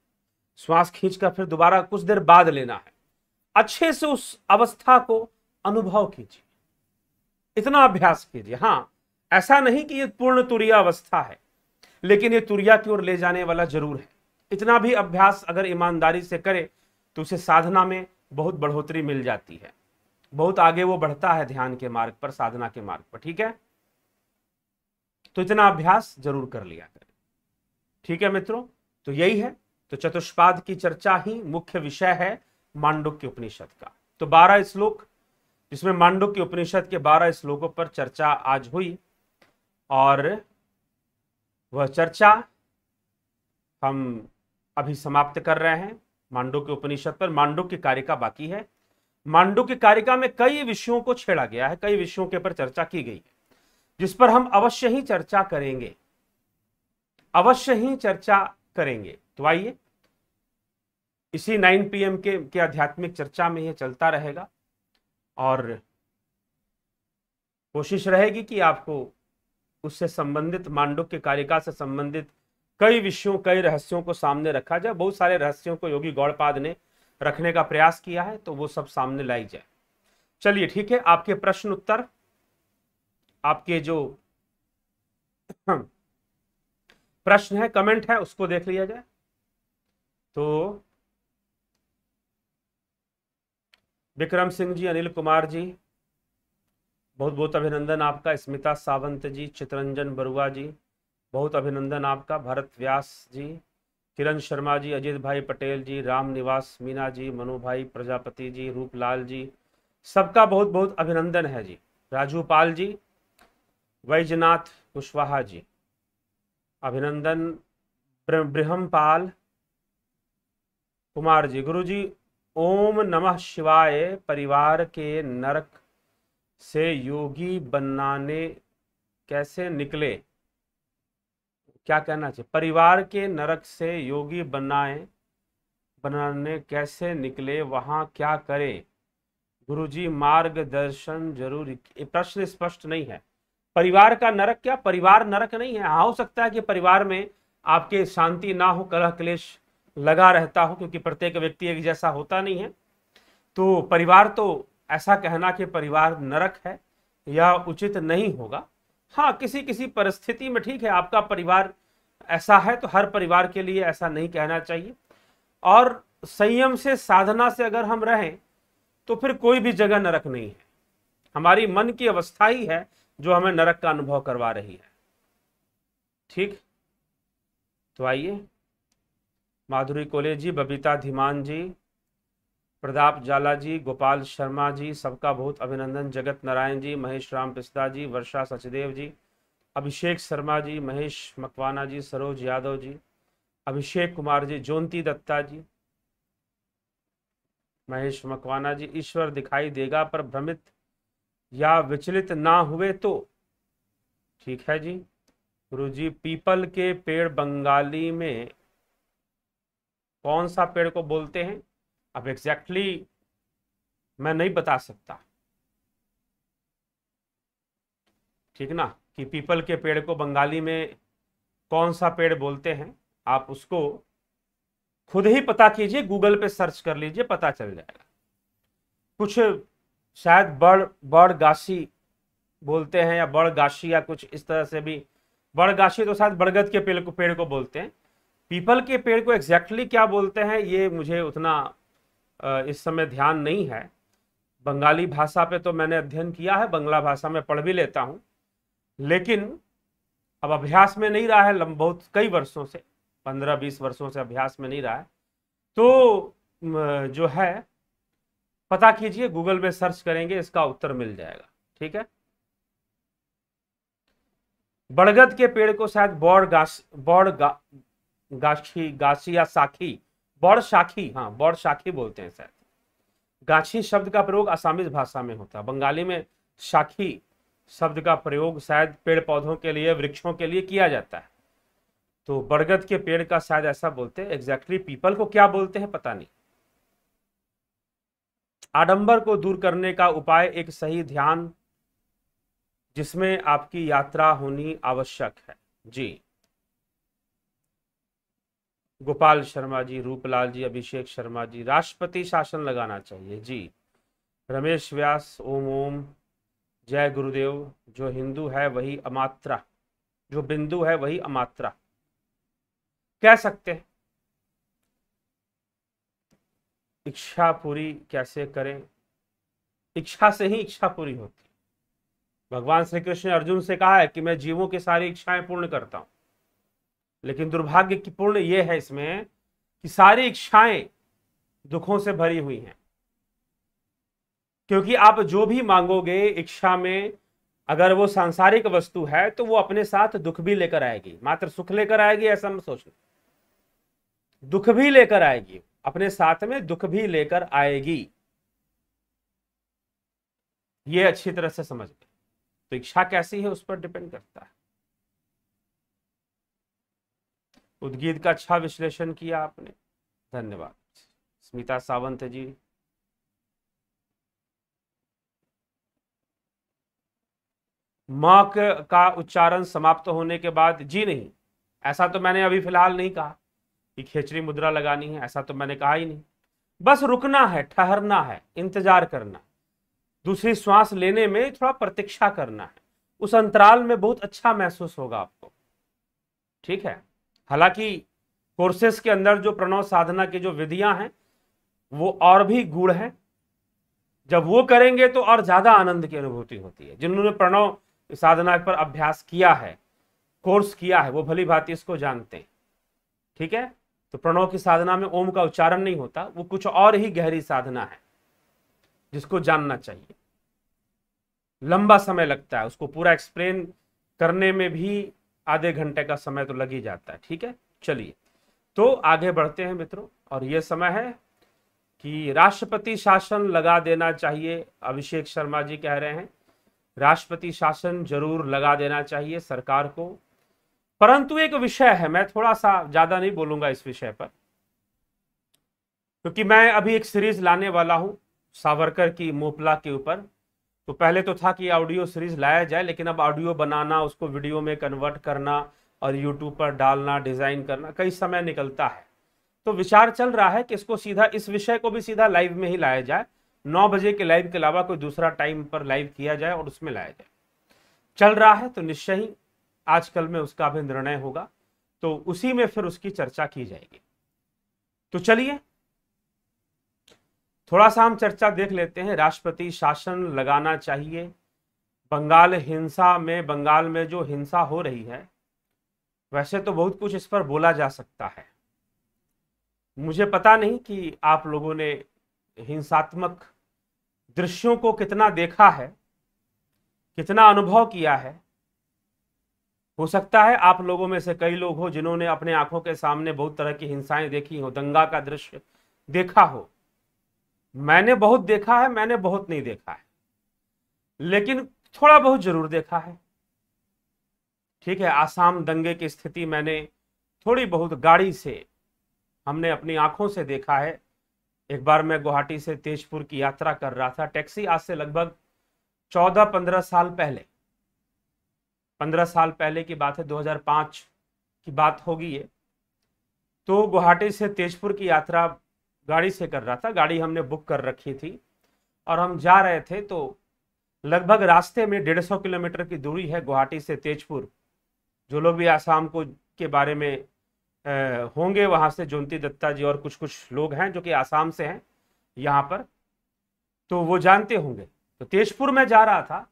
श्वास खींच कर फिर दोबारा कुछ देर बाद लेना है अच्छे से उस अवस्था को अनुभव कीजिए इतना अभ्यास कीजिए हाँ ऐसा नहीं कि ये पूर्ण तुरिया अवस्था है लेकिन ये तुरिया की ओर ले जाने वाला जरूर है इतना भी अभ्यास अगर ईमानदारी से करे तो उसे साधना में बहुत बढ़ोतरी मिल जाती है बहुत आगे वो बढ़ता है ध्यान के मार्ग पर साधना के मार्ग पर ठीक है तो इतना अभ्यास जरूर कर लिया करें ठीक है मित्रों तो यही है तो चतुष्पाद की चर्चा ही मुख्य विषय है मांडुक के उपनिषद का तो बारह श्लोक जिसमें मांडुक के उपनिषद के बारह श्लोकों पर चर्चा आज हुई और वह चर्चा हम अभी समाप्त कर रहे हैं मांडो के उपनिषद पर मांडो के कार्य का बाकी है मांडू की कारिका में कई विषयों को छेड़ा गया है कई विषयों के ऊपर चर्चा की गई है जिस पर हम अवश्य ही चर्चा करेंगे अवश्य ही चर्चा करेंगे तो आइए इसी 9 पीएम के के आध्यात्मिक चर्चा में यह चलता रहेगा और कोशिश रहेगी कि आपको उससे संबंधित मांडव के कारिका से संबंधित कई विषयों कई रहस्यों को सामने रखा जाए बहुत सारे रहस्यों को योगी गौड़पाद ने रखने का प्रयास किया है तो वो सब सामने लाई जाए चलिए ठीक है आपके प्रश्न उत्तर आपके जो प्रश्न है कमेंट है उसको देख लिया जाए तो विक्रम सिंह जी अनिल कुमार जी बहुत बहुत अभिनंदन आपका स्मिता सावंत जी चितरंजन बरुआ जी बहुत अभिनंदन आपका भरत व्यास जी किरण शर्मा जी अजीत भाई पटेल जी राम निवास मीना जी मनु भाई प्रजापति जी रूपलाल जी सबका बहुत बहुत अभिनंदन है जी राजू पाल जी वैजनाथ कुशवाहा जी अभिनंदन ब्रह्मपाल कुमार जी गुरु जी ओम नमः शिवाय परिवार के नरक से योगी बनाने कैसे निकले क्या कहना चाहिए परिवार के नरक से योगी बनाए बनाने कैसे निकले वहाँ क्या करे गुरुजी मार्गदर्शन जरूर प्रश्न स्पष्ट नहीं है परिवार का नरक क्या परिवार नरक नहीं है हाँ हो सकता है कि परिवार में आपके शांति ना हो कलह क्लेश लगा रहता हो क्योंकि प्रत्येक व्यक्ति एक जैसा होता नहीं है तो परिवार तो ऐसा कहना कि परिवार नरक है यह उचित नहीं होगा हाँ किसी किसी परिस्थिति में ठीक है आपका परिवार ऐसा है तो हर परिवार के लिए ऐसा नहीं कहना चाहिए और संयम से साधना से अगर हम रहें तो फिर कोई भी जगह नरक नहीं है हमारी मन की अवस्था ही है जो हमें नरक का अनुभव करवा रही है ठीक तो आइए माधुरी कोले जी बबीता धीमान जी प्रताप जाला जी गोपाल शर्मा जी सबका बहुत अभिनंदन जगत नारायण जी महेश राम पिस्ता जी वर्षा सचदेव जी अभिषेक शर्मा जी महेश मकवाना जी सरोज यादव जी अभिषेक कुमार जी ज्योति दत्ता जी महेश मकवाना जी ईश्वर दिखाई देगा पर भ्रमित या विचलित ना हुए तो ठीक है जी गुरु जी पीपल के पेड़ बंगाली में कौन सा पेड़ को बोलते हैं अब एग्जैक्टली exactly मैं नहीं बता सकता ठीक ना कि पीपल के पेड़ को बंगाली में कौन सा पेड़ बोलते हैं आप उसको खुद ही पता कीजिए गूगल पे सर्च कर लीजिए पता चल जाएगा कुछ शायद बड़ बड़ गाशी बोलते हैं या बड़ गाशी या कुछ इस तरह से भी बड़ गाशी तो शायद बड़गद के पेड़ को पेड़ को बोलते हैं पीपल के पेड़ को एग्जैक्टली exactly क्या बोलते हैं ये मुझे उतना इस समय ध्यान नहीं है बंगाली भाषा पे तो मैंने अध्ययन किया है बंगला भाषा में पढ़ भी लेता हूँ लेकिन अब अभ्यास में नहीं रहा है लंब बहुत कई वर्षों से पंद्रह बीस वर्षों से अभ्यास में नहीं रहा है तो जो है पता कीजिए गूगल में सर्च करेंगे इसका उत्तर मिल जाएगा ठीक है बड़गद के पेड़ को शायद बौड़ गास बौड़ गा, गाछी या साखी बड़ शाखी हाँ बड़ शाखी बोलते हैं शायद गाछी शब्द का प्रयोग असामीज भाषा में होता है बंगाली में शाखी शब्द का प्रयोग शायद पेड़ पौधों के लिए वृक्षों के लिए किया जाता है तो बरगद के पेड़ का शायद ऐसा बोलते हैं एग्जैक्टली पीपल को क्या बोलते हैं पता नहीं आडंबर को दूर करने का उपाय एक सही ध्यान जिसमें आपकी यात्रा होनी आवश्यक है जी गोपाल शर्मा जी रूपलाल जी अभिषेक शर्मा जी राष्ट्रपति शासन लगाना चाहिए जी रमेश व्यास ओम ओम जय गुरुदेव जो हिंदू है वही अमात्रा जो बिंदु है वही अमात्रा कह सकते हैं इच्छा पूरी कैसे करें इच्छा से ही इच्छा पूरी होती भगवान श्री कृष्ण ने अर्जुन से कहा है कि मैं जीवों की सारी इच्छाएं पूर्ण करता हूं लेकिन दुर्भाग्य की पूर्ण ये है इसमें कि सारी इच्छाएं दुखों से भरी हुई हैं क्योंकि आप जो भी मांगोगे इच्छा में अगर वो सांसारिक वस्तु है तो वो अपने साथ दुख भी लेकर आएगी मात्र सुख लेकर आएगी ऐसा हम सोचना दुख भी लेकर आएगी अपने साथ में दुख भी लेकर आएगी ये अच्छी तरह से समझ गए तो इच्छा कैसी है उस पर डिपेंड करता है उद्गीत का अच्छा विश्लेषण किया आपने धन्यवाद स्मिता सावंत जी माँ का उच्चारण समाप्त होने के बाद जी नहीं ऐसा तो मैंने अभी फिलहाल नहीं कहा कि खेचरी मुद्रा लगानी है ऐसा तो मैंने कहा ही नहीं बस रुकना है ठहरना है इंतजार करना दूसरी श्वास लेने में थोड़ा प्रतीक्षा करना है उस अंतराल में बहुत अच्छा महसूस होगा आपको ठीक है हालांकि कोर्सेस के अंदर जो प्रणव साधना की जो विधियां हैं वो और भी गुड़ हैं जब वो करेंगे तो और ज़्यादा आनंद की अनुभूति होती है जिन्होंने प्रणव साधना पर अभ्यास किया है कोर्स किया है वो भली भांति इसको जानते हैं ठीक है तो प्रणव की साधना में ओम का उच्चारण नहीं होता वो कुछ और ही गहरी साधना है जिसको जानना चाहिए लंबा समय लगता है उसको पूरा एक्सप्लेन करने में भी आधे घंटे का समय तो लग ही जाता है ठीक है चलिए तो आगे बढ़ते हैं मित्रों और ये समय है कि राष्ट्रपति शासन लगा देना चाहिए अभिषेक शर्मा जी कह रहे हैं राष्ट्रपति शासन जरूर लगा देना चाहिए सरकार को परंतु एक विषय है मैं थोड़ा सा ज्यादा नहीं बोलूंगा इस विषय पर क्योंकि मैं अभी एक सीरीज लाने वाला हूं सावरकर की मोपला के ऊपर तो पहले तो था कि ऑडियो सीरीज लाया जाए लेकिन अब ऑडियो बनाना उसको वीडियो में कन्वर्ट करना और यूट्यूब पर डालना डिज़ाइन करना कई समय निकलता है तो विचार चल रहा है कि इसको सीधा इस विषय को भी सीधा लाइव में ही लाया जाए नौ बजे के लाइव के अलावा कोई दूसरा टाइम पर लाइव किया जाए और उसमें लाया जाए चल रहा है तो निश्चय ही आजकल में उसका भी निर्णय होगा तो उसी में फिर उसकी चर्चा की जाएगी तो चलिए थोड़ा सा हम चर्चा देख लेते हैं राष्ट्रपति शासन लगाना चाहिए बंगाल हिंसा में बंगाल में जो हिंसा हो रही है वैसे तो बहुत कुछ इस पर बोला जा सकता है मुझे पता नहीं कि आप लोगों ने हिंसात्मक दृश्यों को कितना देखा है कितना अनुभव किया है हो सकता है आप लोगों में से कई लोग हो जिन्होंने अपने आंखों के सामने बहुत तरह की हिंसाएं देखी हो दंगा का दृश्य देखा हो मैंने बहुत देखा है मैंने बहुत नहीं देखा है लेकिन थोड़ा बहुत जरूर देखा है ठीक है आसाम दंगे की स्थिति मैंने थोड़ी बहुत गाड़ी से हमने अपनी आंखों से देखा है एक बार मैं गुवाहाटी से तेजपुर की यात्रा कर रहा था टैक्सी आज से लगभग चौदह पंद्रह साल पहले पंद्रह साल पहले की बात है 2005 की बात होगी ये तो गुवाहाटी से तेजपुर की यात्रा गाड़ी से कर रहा था गाड़ी हमने बुक कर रखी थी और हम जा रहे थे तो लगभग रास्ते में डेढ़ सौ किलोमीटर की दूरी है गुवाहाटी से तेजपुर जो लोग भी आसाम को के बारे में ए, होंगे वहाँ से जोनती दत्ता जी और कुछ कुछ लोग हैं जो कि आसाम से हैं यहाँ पर तो वो जानते होंगे तो तेजपुर में जा रहा था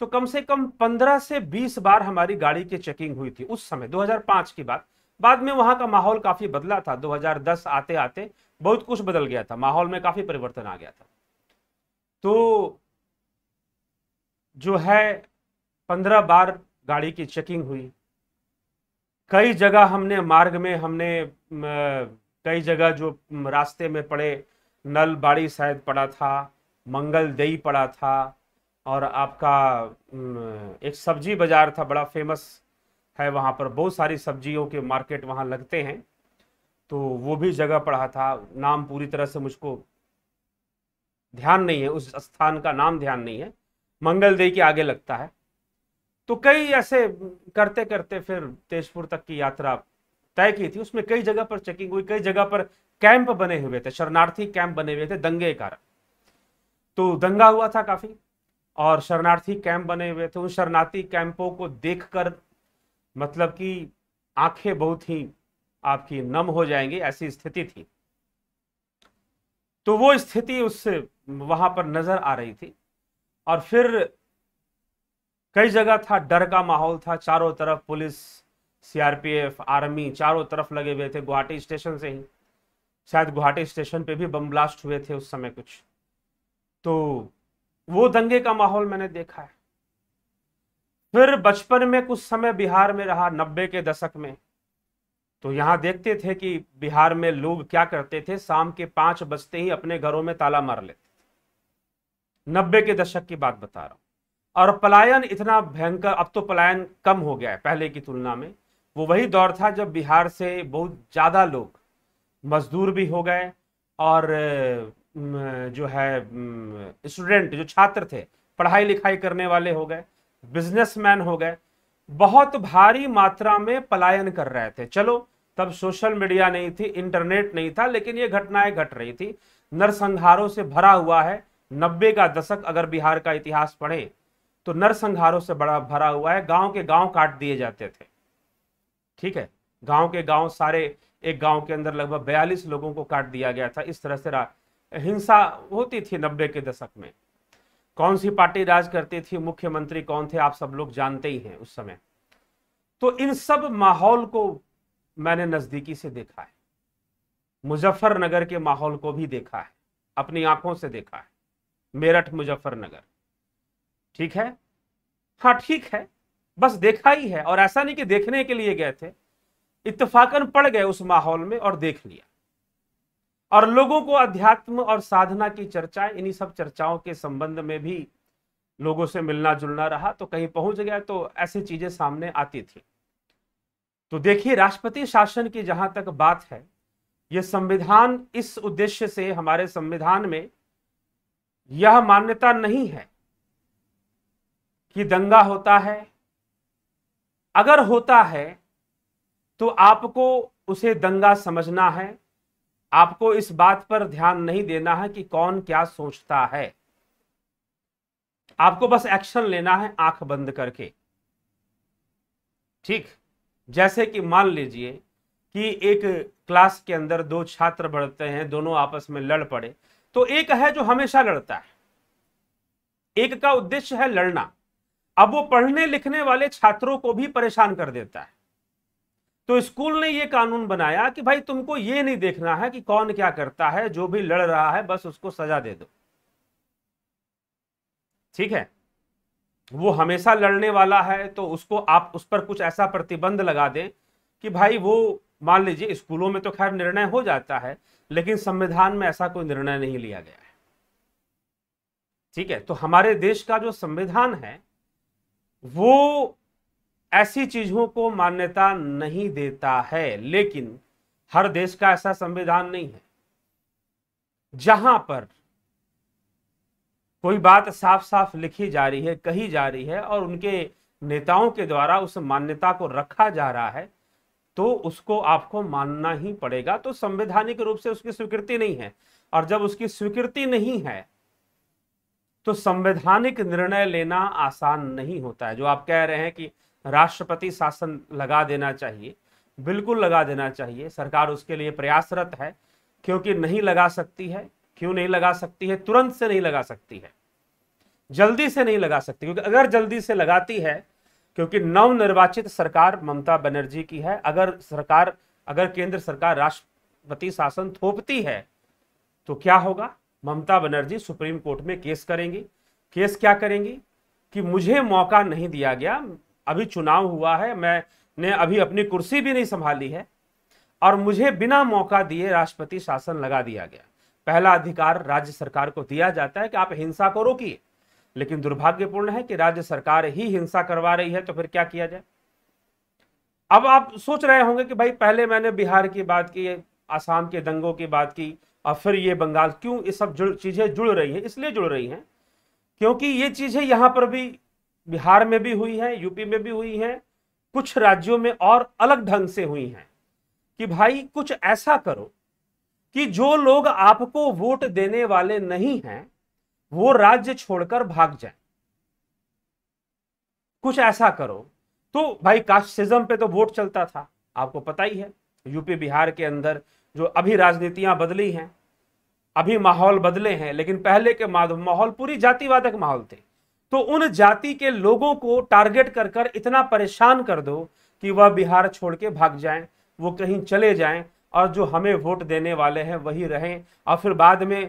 तो कम से कम पंद्रह से बीस बार हमारी गाड़ी की चेकिंग हुई थी उस समय दो की बात बाद में वहाँ का माहौल काफ़ी बदला था 2010 आते आते बहुत कुछ बदल गया था माहौल में काफ़ी परिवर्तन आ गया था तो जो है पंद्रह बार गाड़ी की चेकिंग हुई कई जगह हमने मार्ग में हमने कई जगह जो रास्ते में पड़े नल बाड़ी शायद पड़ा था मंगल दई पड़ा था और आपका एक सब्जी बाजार था बड़ा फेमस है वहाँ पर बहुत सारी सब्जियों के मार्केट वहाँ लगते हैं तो वो भी जगह पढ़ा था नाम पूरी तरह से मुझको ध्यान नहीं है उस स्थान का नाम ध्यान नहीं है मंगलदेव के आगे लगता है तो कई ऐसे करते करते फिर तेजपुर तक की यात्रा तय की थी उसमें कई जगह पर चेकिंग हुई कई जगह पर कैंप बने हुए थे शरणार्थी कैंप बने हुए थे दंगे कारण तो दंगा हुआ था काफी और शरणार्थी कैंप बने हुए थे उन शरणार्थी कैंपों को देखकर मतलब कि आंखें बहुत ही आपकी नम हो जाएंगी ऐसी स्थिति थी तो वो स्थिति उस वहां पर नजर आ रही थी और फिर कई जगह था डर का माहौल था चारों तरफ पुलिस सीआरपीएफ आर्मी चारों तरफ लगे हुए थे गुवाहाटी स्टेशन से ही शायद गुवाहाटी स्टेशन पे भी बम ब्लास्ट हुए थे उस समय कुछ तो वो दंगे का माहौल मैंने देखा है फिर बचपन में कुछ समय बिहार में रहा नब्बे के दशक में तो यहाँ देखते थे कि बिहार में लोग क्या करते थे शाम के पांच बजते ही अपने घरों में ताला मार लेते थे नब्बे के दशक की बात बता रहा हूं और पलायन इतना भयंकर अब तो पलायन कम हो गया है पहले की तुलना में वो वही दौर था जब बिहार से बहुत ज़्यादा लोग मजदूर भी हो गए और जो है स्टूडेंट जो छात्र थे पढ़ाई लिखाई करने वाले हो गए बिजनेसमैन हो गए बहुत भारी मात्रा में पलायन कर रहे थे चलो तब सोशल मीडिया नहीं थी इंटरनेट नहीं था लेकिन ये घटनाएं घट रही थी नरसंहारों से भरा हुआ है नब्बे का दशक अगर बिहार का इतिहास पढ़े तो नरसंहारों से बड़ा भरा हुआ है गांव के गांव काट दिए जाते थे ठीक है गांव के गांव सारे एक गांव के अंदर लगभग बयालीस लोगों को काट दिया गया था इस तरह से हिंसा होती थी नब्बे के दशक में कौन सी पार्टी राज करती थी मुख्यमंत्री कौन थे आप सब लोग जानते ही हैं उस समय तो इन सब माहौल को मैंने नजदीकी से देखा है मुजफ्फरनगर के माहौल को भी देखा है अपनी आंखों से देखा है मेरठ मुजफ्फरनगर ठीक है हाँ ठीक है बस देखा ही है और ऐसा नहीं कि देखने के लिए गए थे इतफाकन पड़ गए उस माहौल में और देख लिया और लोगों को अध्यात्म और साधना की चर्चाएं इन्हीं सब चर्चाओं के संबंध में भी लोगों से मिलना जुलना रहा तो कहीं पहुंच गया तो ऐसी चीजें सामने आती थी तो देखिए राष्ट्रपति शासन की जहां तक बात है यह संविधान इस उद्देश्य से हमारे संविधान में यह मान्यता नहीं है कि दंगा होता है अगर होता है तो आपको उसे दंगा समझना है आपको इस बात पर ध्यान नहीं देना है कि कौन क्या सोचता है आपको बस एक्शन लेना है आंख बंद करके ठीक जैसे कि मान लीजिए कि एक क्लास के अंदर दो छात्र बढ़ते हैं दोनों आपस में लड़ पड़े तो एक है जो हमेशा लड़ता है एक का उद्देश्य है लड़ना अब वो पढ़ने लिखने वाले छात्रों को भी परेशान कर देता है तो स्कूल ने ये कानून बनाया कि भाई तुमको ये नहीं देखना है कि कौन क्या करता है जो भी लड़ रहा है बस उसको सजा दे दो ठीक है वो हमेशा लड़ने वाला है तो उसको आप उस पर कुछ ऐसा प्रतिबंध लगा दें कि भाई वो मान लीजिए स्कूलों में तो खैर निर्णय हो जाता है लेकिन संविधान में ऐसा कोई निर्णय नहीं लिया गया है ठीक है तो हमारे देश का जो संविधान है वो ऐसी चीजों को मान्यता नहीं देता है लेकिन हर देश का ऐसा संविधान नहीं है जहां पर कोई बात साफ साफ लिखी जा रही है कही जा रही है और उनके नेताओं के द्वारा उस मान्यता को रखा जा रहा है तो उसको आपको मानना ही पड़ेगा तो संवैधानिक रूप से उसकी स्वीकृति नहीं है और जब उसकी स्वीकृति नहीं है तो संवैधानिक निर्णय लेना आसान नहीं होता है जो आप कह रहे हैं कि राष्ट्रपति शासन लगा देना चाहिए बिल्कुल लगा देना चाहिए सरकार उसके लिए प्रयासरत है क्योंकि नहीं लगा सकती है क्यों नहीं लगा सकती है तुरंत से नहीं लगा सकती है जल्दी से नहीं लगा सकती क्योंकि अगर जल्दी से लगाती है क्योंकि नवनिर्वाचित सरकार ममता बनर्जी की है अगर सरकार अगर केंद्र सरकार राष्ट्रपति शासन थोपती है तो क्या होगा ममता बनर्जी सुप्रीम कोर्ट में केस करेंगी केस क्या करेंगी कि मुझे मौका नहीं दिया गया अभी चुनाव हुआ है मैंने अभी अपनी कुर्सी भी नहीं संभाली है और मुझे बिना मौका दिए राष्ट्रपति शासन लगा दिया गया पहला अधिकार राज्य सरकार को दिया जाता है कि आप हिंसा को रोकिए लेकिन दुर्भाग्यपूर्ण है कि राज्य सरकार ही हिंसा करवा रही है तो फिर क्या किया जाए अब आप सोच रहे होंगे कि भाई पहले मैंने बिहार की बात की आसाम के दंगों की बात की और फिर ये बंगाल क्यों ये सब जुड़ चीज़ें जुड़ रही हैं इसलिए जुड़ रही हैं क्योंकि ये चीज़ें यहां पर भी बिहार में भी हुई है यूपी में भी हुई है कुछ राज्यों में और अलग ढंग से हुई हैं कि भाई कुछ ऐसा करो कि जो लोग आपको वोट देने वाले नहीं हैं वो राज्य छोड़कर भाग जाए कुछ ऐसा करो तो भाई कास्टिज्म पे तो वोट चलता था आपको पता ही है यूपी बिहार के अंदर जो अभी राजनीतियां बदली हैं अभी माहौल बदले हैं लेकिन पहले के माहौल पूरी जातिवादक माहौल थे तो उन जाति के लोगों को टारगेट कर कर इतना परेशान कर दो कि वह बिहार छोड़ के भाग जाएं वो कहीं चले जाएं और जो हमें वोट देने वाले हैं वही रहें और फिर बाद में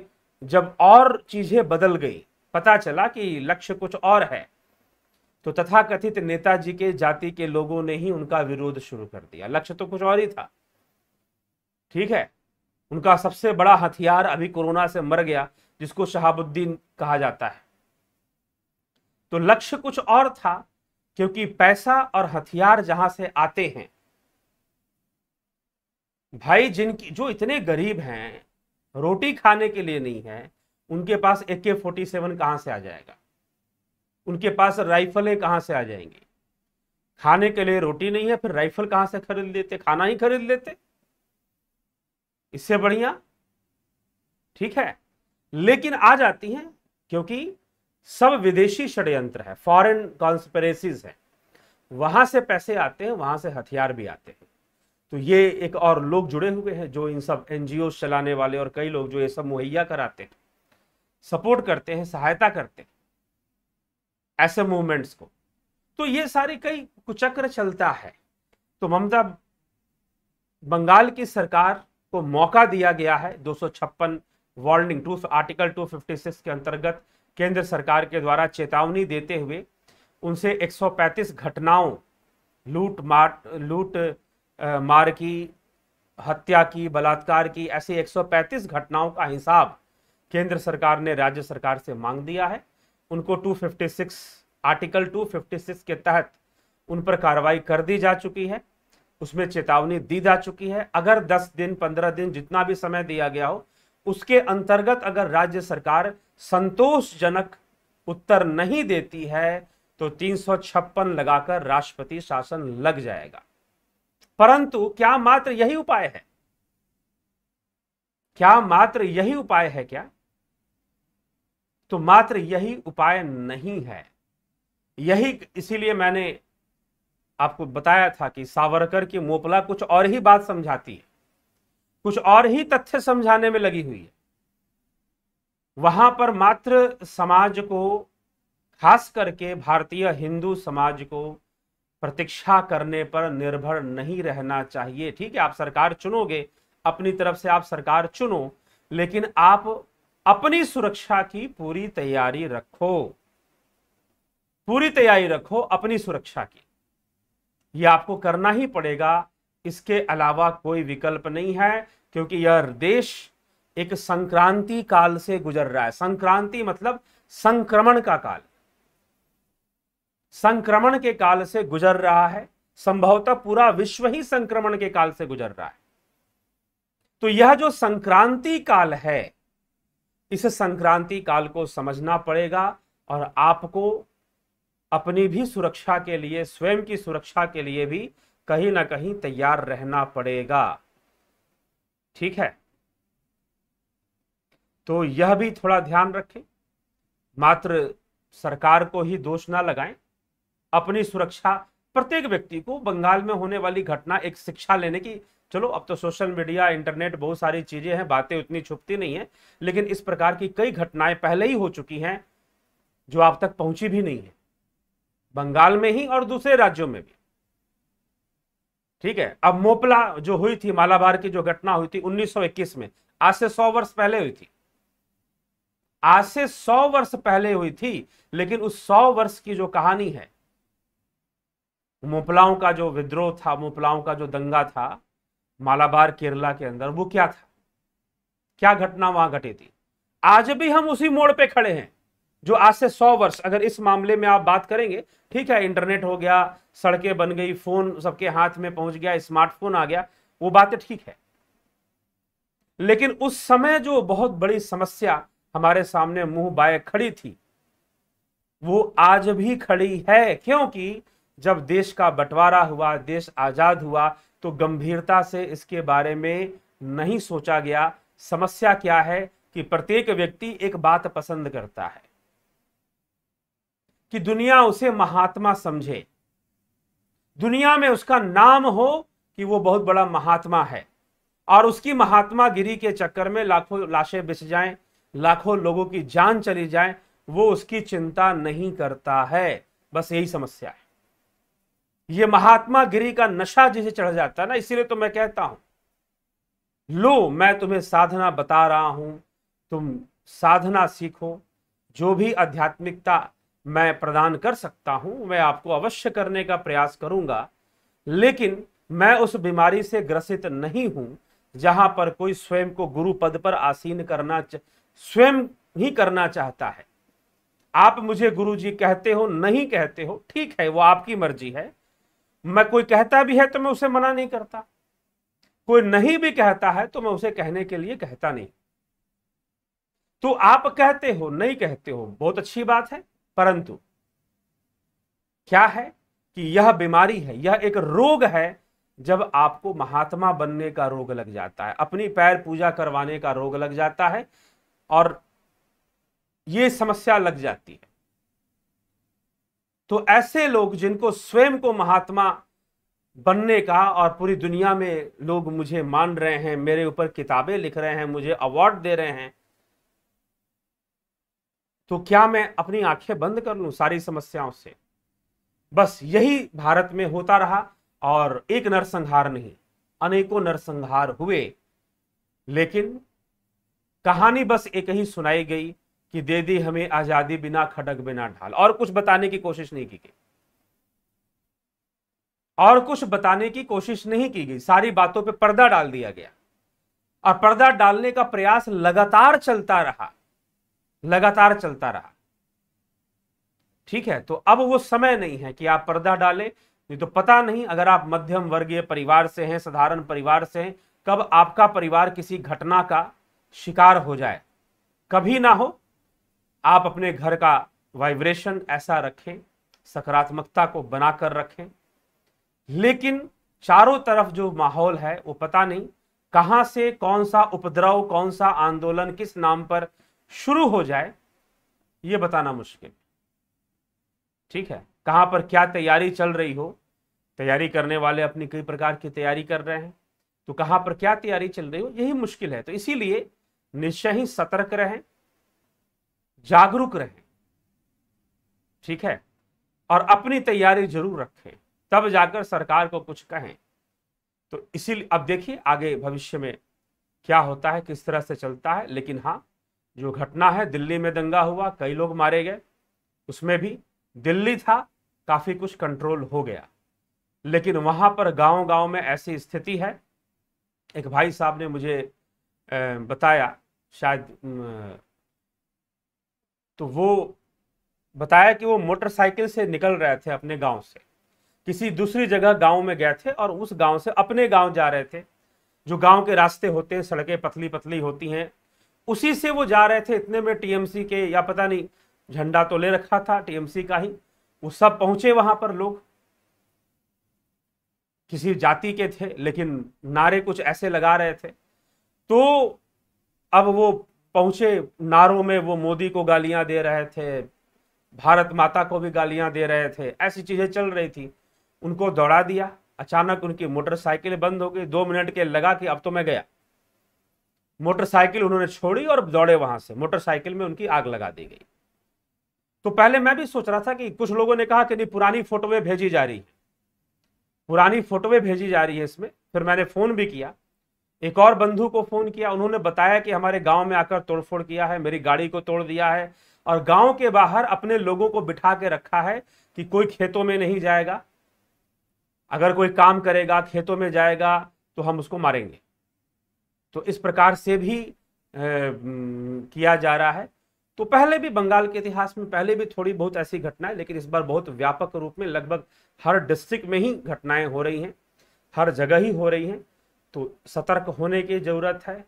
जब और चीज़ें बदल गई पता चला कि लक्ष्य कुछ और है तो तथाकथित नेताजी के जाति के लोगों ने ही उनका विरोध शुरू कर दिया लक्ष्य तो कुछ और ही था ठीक है उनका सबसे बड़ा हथियार अभी कोरोना से मर गया जिसको शहाबुद्दीन कहा जाता है तो लक्ष्य कुछ और था क्योंकि पैसा और हथियार जहां से आते हैं भाई जिनकी जो इतने गरीब हैं रोटी खाने के लिए नहीं है उनके पास ए के फोर्टी सेवन कहां से आ जाएगा उनके पास राइफलें कहां से आ जाएंगी खाने के लिए रोटी नहीं है फिर राइफल कहां से खरीद लेते खाना ही खरीद लेते इससे बढ़िया ठीक है लेकिन आ जाती हैं क्योंकि सब विदेशी षड्यंत्र है फॉरेन कॉन्स्परेसीज है वहां से पैसे आते हैं वहां से हथियार भी आते हैं तो ये एक और लोग जुड़े हुए हैं जो इन सब एनजीओ चलाने वाले और कई लोग जो ये सब मुहैया कराते हैं सपोर्ट करते हैं सहायता करते हैं ऐसे मूवमेंट्स को तो ये सारी कई कुचक्र चलता है तो ममता बंगाल की सरकार को मौका दिया गया है दो सौ वार्निंग टू आर्टिकल 256 के अंतर्गत केंद्र सरकार के द्वारा चेतावनी देते हुए उनसे 135 घटनाओं लूट मार लूट मार की हत्या की बलात्कार की ऐसी 135 घटनाओं का हिसाब केंद्र सरकार ने राज्य सरकार से मांग दिया है उनको 256 आर्टिकल 256 के तहत उन पर कार्रवाई कर दी जा चुकी है उसमें चेतावनी दी जा चुकी है अगर 10 दिन 15 दिन जितना भी समय दिया गया हो उसके अंतर्गत अगर राज्य सरकार संतोषजनक उत्तर नहीं देती है तो तीन लगाकर राष्ट्रपति शासन लग जाएगा परंतु क्या मात्र यही उपाय है क्या मात्र यही उपाय है क्या तो मात्र यही उपाय नहीं है यही इसीलिए मैंने आपको बताया था कि सावरकर की मोपला कुछ और ही बात समझाती है कुछ और ही तथ्य समझाने में लगी हुई है वहां पर मात्र समाज को खास करके भारतीय हिंदू समाज को प्रतीक्षा करने पर निर्भर नहीं रहना चाहिए ठीक है आप सरकार चुनोगे अपनी तरफ से आप सरकार चुनो लेकिन आप अपनी सुरक्षा की पूरी तैयारी रखो पूरी तैयारी रखो अपनी सुरक्षा की यह आपको करना ही पड़ेगा इसके अलावा कोई विकल्प नहीं है क्योंकि यह देश एक संक्रांति काल से गुजर रहा है संक्रांति मतलब संक्रमण का काल संक्रमण के काल से गुजर रहा है संभवतः पूरा विश्व ही संक्रमण के काल से गुजर रहा है तो यह जो संक्रांति काल है इस संक्रांति काल को समझना पड़ेगा और आपको अपनी भी सुरक्षा के लिए स्वयं की सुरक्षा के लिए भी कहीं ना कहीं तैयार रहना पड़ेगा ठीक है तो यह भी थोड़ा ध्यान रखें मात्र सरकार को ही दोष ना लगाएं अपनी सुरक्षा प्रत्येक व्यक्ति को बंगाल में होने वाली घटना एक शिक्षा लेने की चलो अब तो सोशल मीडिया इंटरनेट बहुत सारी चीजें हैं बातें उतनी छुपती नहीं है लेकिन इस प्रकार की कई घटनाएं पहले ही हो चुकी हैं जो आप तक पहुंची भी नहीं है बंगाल में ही और दूसरे राज्यों में भी ठीक है अब मोपला जो हुई थी मालाबार की जो घटना हुई थी 1921 में आज से 100 वर्ष पहले हुई थी आज से सौ वर्ष पहले हुई थी लेकिन उस सौ वर्ष की जो कहानी है मुपलाओं का जो विद्रोह था मुपलाओं का जो दंगा था मालाबार केरला के अंदर वो क्या था क्या घटना वहां घटी थी आज भी हम उसी मोड़ पे खड़े हैं जो आज से सौ वर्ष अगर इस मामले में आप बात करेंगे ठीक है इंटरनेट हो गया सड़कें बन गई फोन सबके हाथ में पहुंच गया स्मार्टफोन आ गया वो बातें ठीक है लेकिन उस समय जो बहुत बड़ी समस्या हमारे सामने मुंह बाय खड़ी थी वो आज भी खड़ी है क्योंकि जब देश का बंटवारा हुआ देश आजाद हुआ तो गंभीरता से इसके बारे में नहीं सोचा गया समस्या क्या है कि प्रत्येक व्यक्ति एक बात पसंद करता है कि दुनिया उसे महात्मा समझे दुनिया में उसका नाम हो कि वो बहुत बड़ा महात्मा है और उसकी महात्मा गिरी के चक्कर में लाखों लाशें बिछ जाएं लाखों लोगों की जान चली जाए वो उसकी चिंता नहीं करता है बस यही समस्या है ये महात्मा गिरी का नशा जिसे चढ़ जाता है ना इसीलिए तो मैं कहता हूं लो मैं तुम्हें साधना बता रहा हूं तुम साधना सीखो जो भी आध्यात्मिकता मैं प्रदान कर सकता हूं मैं आपको अवश्य करने का प्रयास करूंगा लेकिन मैं उस बीमारी से ग्रसित नहीं हूं जहां पर कोई स्वयं को गुरु पद पर आसीन करना स्वयं ही करना चाहता है आप मुझे गुरु जी कहते हो नहीं कहते हो ठीक है वो आपकी मर्जी है मैं कोई कहता भी है तो मैं उसे मना नहीं करता कोई नहीं भी कहता है तो मैं उसे कहने के लिए कहता नहीं तो आप कहते हो नहीं कहते हो बहुत अच्छी बात है परंतु क्या है कि यह बीमारी है यह एक रोग है जब आपको महात्मा बनने का रोग लग जाता है अपनी पैर पूजा करवाने का रोग लग जाता है और ये समस्या लग जाती है तो ऐसे लोग जिनको स्वयं को महात्मा बनने का और पूरी दुनिया में लोग मुझे मान रहे हैं मेरे ऊपर किताबें लिख रहे हैं मुझे अवार्ड दे रहे हैं तो क्या मैं अपनी आंखें बंद कर लूं सारी समस्याओं से बस यही भारत में होता रहा और एक नरसंहार नहीं अनेकों नरसंहार हुए लेकिन कहानी बस एक ही सुनाई गई कि दे दी हमें आजादी बिना खडक बिना ढाल और कुछ बताने की कोशिश नहीं की गई और कुछ बताने की कोशिश नहीं की गई सारी बातों पे पर्दा डाल दिया गया और पर्दा डालने का प्रयास लगातार चलता रहा लगातार चलता रहा ठीक है तो अब वो समय नहीं है कि आप पर्दा डालें नहीं तो पता नहीं अगर आप मध्यम वर्गीय परिवार से हैं साधारण परिवार से हैं कब आपका परिवार किसी घटना का शिकार हो जाए कभी ना हो आप अपने घर का वाइब्रेशन ऐसा रखें सकारात्मकता को बनाकर रखें लेकिन चारों तरफ जो माहौल है वो पता नहीं कहां से कौन सा उपद्रव कौन सा आंदोलन किस नाम पर शुरू हो जाए ये बताना मुश्किल ठीक है कहां पर क्या तैयारी चल रही हो तैयारी करने वाले अपनी कई प्रकार की तैयारी कर रहे हैं तो कहां पर क्या तैयारी चल रही हो यही मुश्किल है तो इसीलिए निश्चय ही सतर्क रहें जागरूक रहें ठीक है और अपनी तैयारी जरूर रखें तब जाकर सरकार को कुछ कहें तो इसीलिए अब देखिए आगे भविष्य में क्या होता है किस तरह से चलता है लेकिन हाँ जो घटना है दिल्ली में दंगा हुआ कई लोग मारे गए उसमें भी दिल्ली था काफी कुछ कंट्रोल हो गया लेकिन वहां पर गांव गांव में ऐसी स्थिति है एक भाई साहब ने मुझे बताया शायद तो वो बताया कि वो मोटरसाइकिल से निकल रहे थे अपने गांव से किसी दूसरी जगह गांव में गए थे और उस गांव से अपने गांव जा रहे थे जो गांव के रास्ते होते हैं सड़कें पतली पतली होती हैं उसी से वो जा रहे थे इतने में टीएमसी के या पता नहीं झंडा तो ले रखा था टीएमसी का ही वो सब पहुंचे वहां पर लोग किसी जाति के थे लेकिन नारे कुछ ऐसे लगा रहे थे तो अब वो पहुंचे नारों में वो मोदी को गालियां दे रहे थे भारत माता को भी गालियां दे रहे थे ऐसी चीज़ें चल रही थी उनको दौड़ा दिया अचानक उनकी मोटरसाइकिल बंद हो गई दो मिनट के लगा कि अब तो मैं गया मोटरसाइकिल उन्होंने छोड़ी और दौड़े वहां से मोटरसाइकिल में उनकी आग लगा दी गई तो पहले मैं भी सोच रहा था कि कुछ लोगों ने कहा कि नहीं पुरानी फोटोवें भेजी जा रही है पुरानी फोटोवें भेजी जा रही है इसमें फिर मैंने फ़ोन भी किया एक और बंधु को फोन किया उन्होंने बताया कि हमारे गांव में आकर तोड़फोड़ किया है मेरी गाड़ी को तोड़ दिया है और गांव के बाहर अपने लोगों को बिठा के रखा है कि कोई खेतों में नहीं जाएगा अगर कोई काम करेगा खेतों में जाएगा तो हम उसको मारेंगे तो इस प्रकार से भी ए, किया जा रहा है तो पहले भी बंगाल के इतिहास में पहले भी थोड़ी बहुत ऐसी घटनाएं लेकिन इस बार बहुत व्यापक रूप में लगभग हर डिस्ट्रिक्ट में ही घटनाएं हो रही हैं हर जगह ही हो रही हैं तो सतर्क होने की ज़रूरत है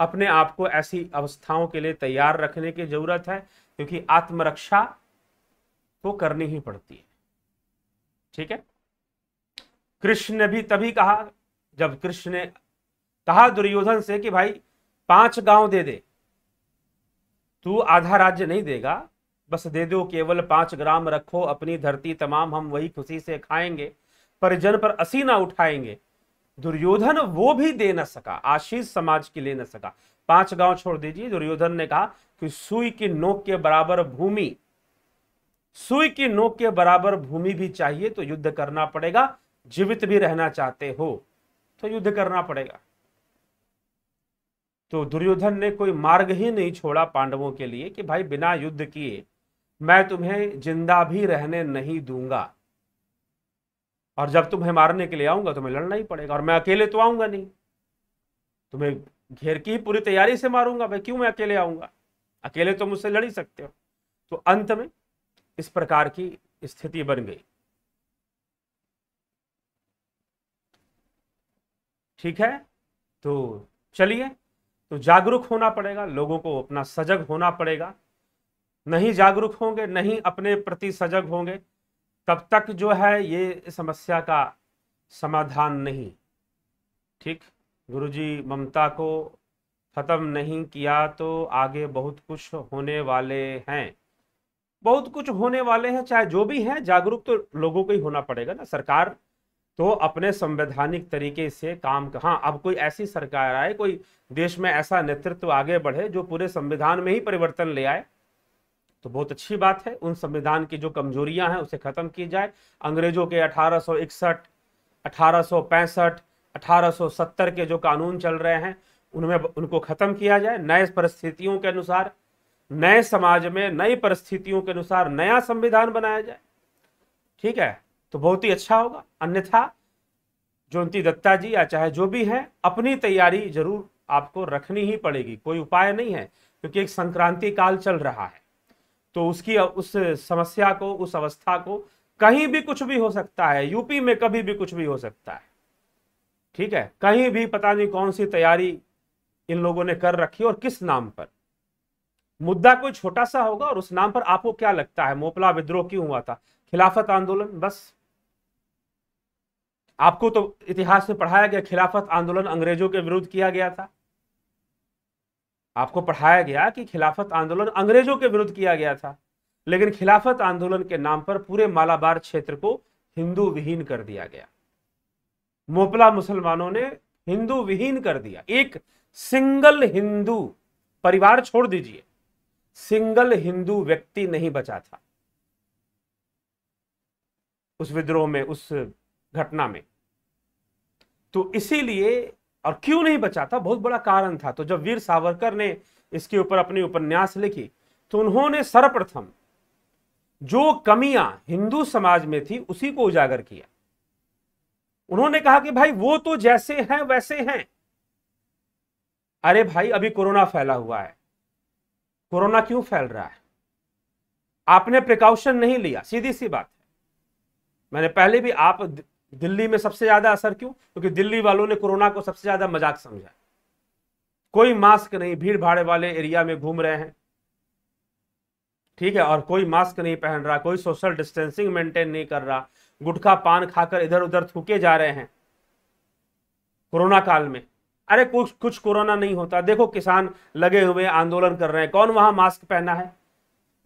अपने आप को ऐसी अवस्थाओं के लिए तैयार रखने की ज़रूरत है क्योंकि आत्मरक्षा को करनी ही पड़ती है ठीक है कृष्ण ने भी तभी कहा जब कृष्ण ने कहा दुर्योधन से कि भाई पांच गांव दे दे तू आधा राज्य नहीं देगा बस दे दो केवल पांच ग्राम रखो अपनी धरती तमाम हम वही खुशी से खाएंगे परिजन पर असी ना उठाएंगे दुर्योधन वो भी दे न सका आशीष समाज की ले न सका पांच गांव छोड़ दीजिए दुर्योधन ने कहा कि सुई की नोक के बराबर भूमि सुई की नोक के बराबर भूमि भी चाहिए तो युद्ध करना पड़ेगा जीवित भी रहना चाहते हो तो युद्ध करना पड़ेगा तो दुर्योधन ने कोई मार्ग ही नहीं छोड़ा पांडवों के लिए कि भाई बिना युद्ध किए मैं तुम्हें जिंदा भी रहने नहीं दूंगा और जब तुम्हें मारने के लिए आऊंगा तुम्हें लड़ना ही पड़ेगा और मैं अकेले तो आऊंगा नहीं तुम्हें घेर की पूरी तैयारी से मारूंगा भाई क्यों मैं अकेले आऊंगा अकेले तो मुझसे लड़ ही सकते हो तो अंत में इस प्रकार की स्थिति बन गई ठीक है तो चलिए तो जागरूक होना पड़ेगा लोगों को अपना सजग होना पड़ेगा नहीं जागरूक होंगे नहीं अपने प्रति सजग होंगे तब तक जो है ये समस्या का समाधान नहीं ठीक गुरुजी ममता को ख़त्म नहीं किया तो आगे बहुत कुछ होने वाले हैं बहुत कुछ होने वाले हैं चाहे जो भी हैं जागरूक तो लोगों को ही होना पड़ेगा ना सरकार तो अपने संवैधानिक तरीके से काम हाँ अब कोई ऐसी सरकार आए कोई देश में ऐसा नेतृत्व आगे बढ़े जो पूरे संविधान में ही परिवर्तन ले आए तो बहुत अच्छी बात है उन संविधान की जो कमजोरियां हैं उसे ख़त्म की जाए अंग्रेज़ों के अठारह सौ इकसठ अठारह सौ पैंसठ अठारह सौ सत्तर के जो कानून चल रहे हैं उनमें उनको ख़त्म किया जाए नए परिस्थितियों के अनुसार नए समाज में नई परिस्थितियों के अनुसार नया संविधान बनाया जाए ठीक है तो बहुत ही अच्छा होगा अन्यथा ज्योति दत्ता जी या चाहे जो भी है अपनी तैयारी जरूर आपको रखनी ही पड़ेगी कोई उपाय नहीं है क्योंकि एक संक्रांति काल चल रहा है तो उसकी उस समस्या को उस अवस्था को कहीं भी कुछ भी हो सकता है यूपी में कभी भी कुछ भी हो सकता है ठीक है कहीं भी पता नहीं कौन सी तैयारी इन लोगों ने कर रखी और किस नाम पर मुद्दा कोई छोटा सा होगा और उस नाम पर आपको क्या लगता है मोपला विद्रोह क्यों हुआ था खिलाफत आंदोलन बस आपको तो इतिहास में पढ़ाया गया खिलाफत आंदोलन अंग्रेजों के विरुद्ध किया गया था आपको पढ़ाया गया कि खिलाफत आंदोलन अंग्रेजों के विरुद्ध किया गया था लेकिन खिलाफत आंदोलन के नाम पर पूरे मालाबार क्षेत्र को हिंदू विहीन कर दिया गया मोपला मुसलमानों ने हिंदू विहीन कर दिया एक सिंगल हिंदू परिवार छोड़ दीजिए सिंगल हिंदू व्यक्ति नहीं बचा था उस विद्रोह में उस घटना में तो इसीलिए और क्यों नहीं बचा था बहुत बड़ा कारण था तो जब वीर सावरकर ने इसके ऊपर अपनी उपन्यास लिखी तो उन्होंने सर्वप्रथम जो कमियां हिंदू समाज में थी उसी को उजागर किया उन्होंने कहा कि भाई वो तो जैसे हैं वैसे हैं अरे भाई अभी कोरोना फैला हुआ है कोरोना क्यों फैल रहा है आपने प्रिकॉशन नहीं लिया सीधी सी बात है मैंने पहले भी आप दिल्ली में सबसे ज्यादा असर क्यों क्योंकि तो दिल्ली वालों ने कोरोना को सबसे ज्यादा मजाक समझा कोई मास्क नहीं भीड़ भाड़े वाले एरिया में घूम रहे हैं ठीक है और कोई मास्क नहीं पहन रहा कोई सोशल डिस्टेंसिंग मेंटेन नहीं कर रहा गुटखा पान खाकर इधर उधर थूके जा रहे हैं कोरोना काल में अरे कुछ कुछ कोरोना नहीं होता देखो किसान लगे हुए आंदोलन कर रहे हैं कौन वहां मास्क पहना है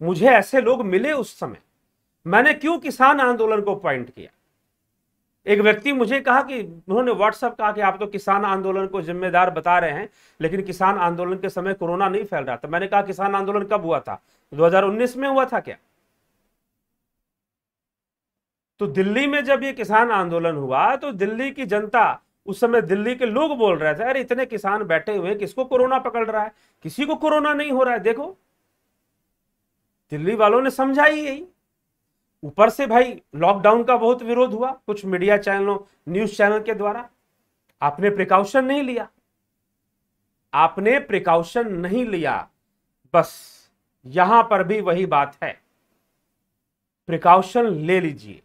मुझे ऐसे लोग मिले उस समय मैंने क्यों किसान आंदोलन को पॉइंट किया एक व्यक्ति मुझे कहा कि उन्होंने व्हाट्सअप कहा कि आप तो किसान आंदोलन को जिम्मेदार बता रहे हैं लेकिन किसान आंदोलन के समय कोरोना नहीं फैल रहा था मैंने कहा किसान आंदोलन कब हुआ था 2019 में हुआ था क्या तो दिल्ली में जब ये किसान आंदोलन हुआ तो दिल्ली की जनता उस समय दिल्ली के लोग बोल रहे थे अरे इतने किसान बैठे हुए किसको कोरोना पकड़ रहा है किसी को कोरोना नहीं हो रहा है देखो दिल्ली वालों ने समझा ही यही ऊपर से भाई लॉकडाउन का बहुत विरोध हुआ कुछ मीडिया चैनलों न्यूज चैनल के द्वारा आपने प्रिकॉशन नहीं लिया आपने प्रिकॉशन नहीं लिया बस यहां पर भी वही बात है प्रिकॉशन ले लीजिए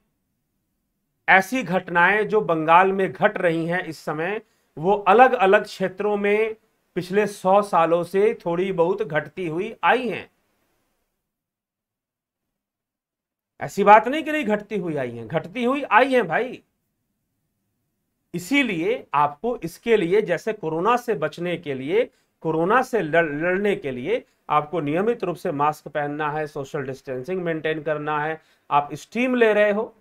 ऐसी घटनाएं जो बंगाल में घट रही हैं इस समय वो अलग अलग क्षेत्रों में पिछले सौ सालों से थोड़ी बहुत घटती हुई आई हैं ऐसी बात नहीं कि नहीं घटती हुई आई हैं घटती हुई आई हैं भाई इसीलिए आपको इसके लिए जैसे कोरोना से बचने के लिए कोरोना से लड़, लड़ने के लिए आपको नियमित रूप से मास्क पहनना है सोशल डिस्टेंसिंग मेंटेन करना है आप स्टीम ले रहे हो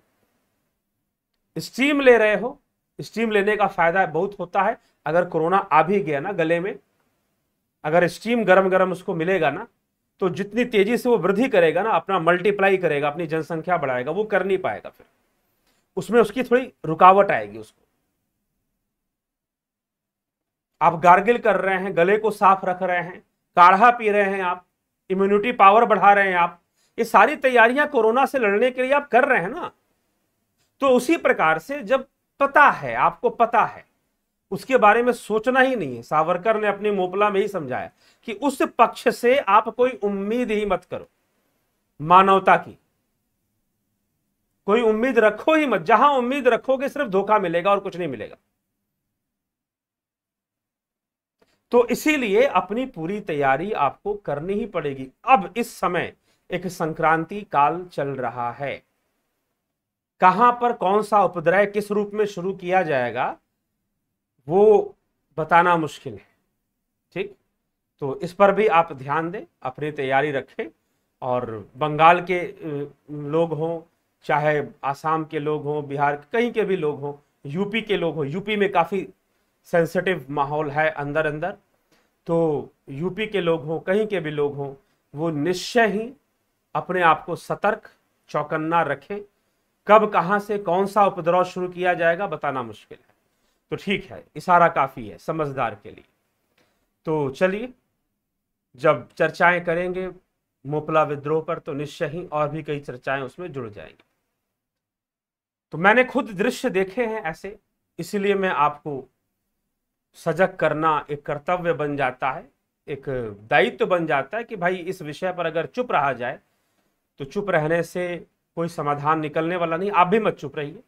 स्टीम ले रहे हो स्टीम लेने का फायदा बहुत होता है अगर कोरोना आ भी गया ना गले में अगर स्टीम गरम गरम उसको मिलेगा ना तो जितनी तेजी से वो वृद्धि करेगा ना अपना मल्टीप्लाई करेगा अपनी जनसंख्या बढ़ाएगा वो कर नहीं पाएगा फिर उसमें उसकी थोड़ी रुकावट आएगी उसको आप गार्गिल कर रहे हैं गले को साफ रख रहे हैं काढ़ा पी रहे हैं आप इम्यूनिटी पावर बढ़ा रहे हैं आप ये सारी तैयारियां कोरोना से लड़ने के लिए आप कर रहे हैं ना तो उसी प्रकार से जब पता है आपको पता है उसके बारे में सोचना ही नहीं है सावरकर ने अपनी मोपला में ही समझाया कि उस पक्ष से आप कोई उम्मीद ही मत करो मानवता की कोई उम्मीद रखो ही मत जहां उम्मीद रखोगे सिर्फ धोखा मिलेगा और कुछ नहीं मिलेगा तो इसीलिए अपनी पूरी तैयारी आपको करनी ही पड़ेगी अब इस समय एक संक्रांति काल चल रहा है कहां पर कौन सा उपद्रय किस रूप में शुरू किया जाएगा वो बताना मुश्किल है ठीक तो इस पर भी आप ध्यान दें अपनी तैयारी रखें और बंगाल के लोग हों चाहे आसाम के लोग हों बिहार के कहीं के भी लोग हों यूपी के लोग हों यूपी में काफ़ी सेंसिटिव माहौल है अंदर अंदर तो यूपी के लोग हों कहीं के भी लोग हों वो निश्चय ही अपने आप को सतर्क चौकन्ना रखें कब कहाँ से कौन सा उपद्रव शुरू किया जाएगा बताना मुश्किल है तो ठीक है इशारा काफ़ी है समझदार के लिए तो चलिए जब चर्चाएं करेंगे मोपला विद्रोह पर तो निश्चय ही और भी कई चर्चाएं उसमें जुड़ जाएंगी तो मैंने खुद दृश्य देखे हैं ऐसे इसलिए मैं आपको सजग करना एक कर्तव्य बन जाता है एक दायित्व तो बन जाता है कि भाई इस विषय पर अगर चुप रहा जाए तो चुप रहने से कोई समाधान निकलने वाला नहीं आप भी मत चुप रहिए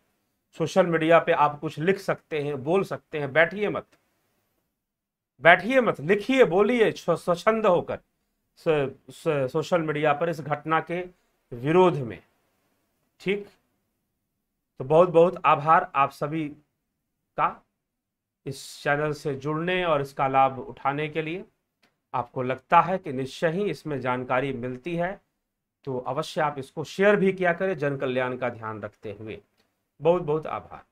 सोशल मीडिया पे आप कुछ लिख सकते हैं बोल सकते हैं बैठिए मत बैठिए मत लिखिए बोलिए स्वच्छंद होकर सोशल मीडिया पर इस घटना के विरोध में ठीक तो बहुत बहुत आभार आप सभी का इस चैनल से जुड़ने और इसका लाभ उठाने के लिए आपको लगता है कि निश्चय ही इसमें जानकारी मिलती है तो अवश्य आप इसको शेयर भी किया करें जन कल्याण का ध्यान रखते हुए बहुत बहुत आभार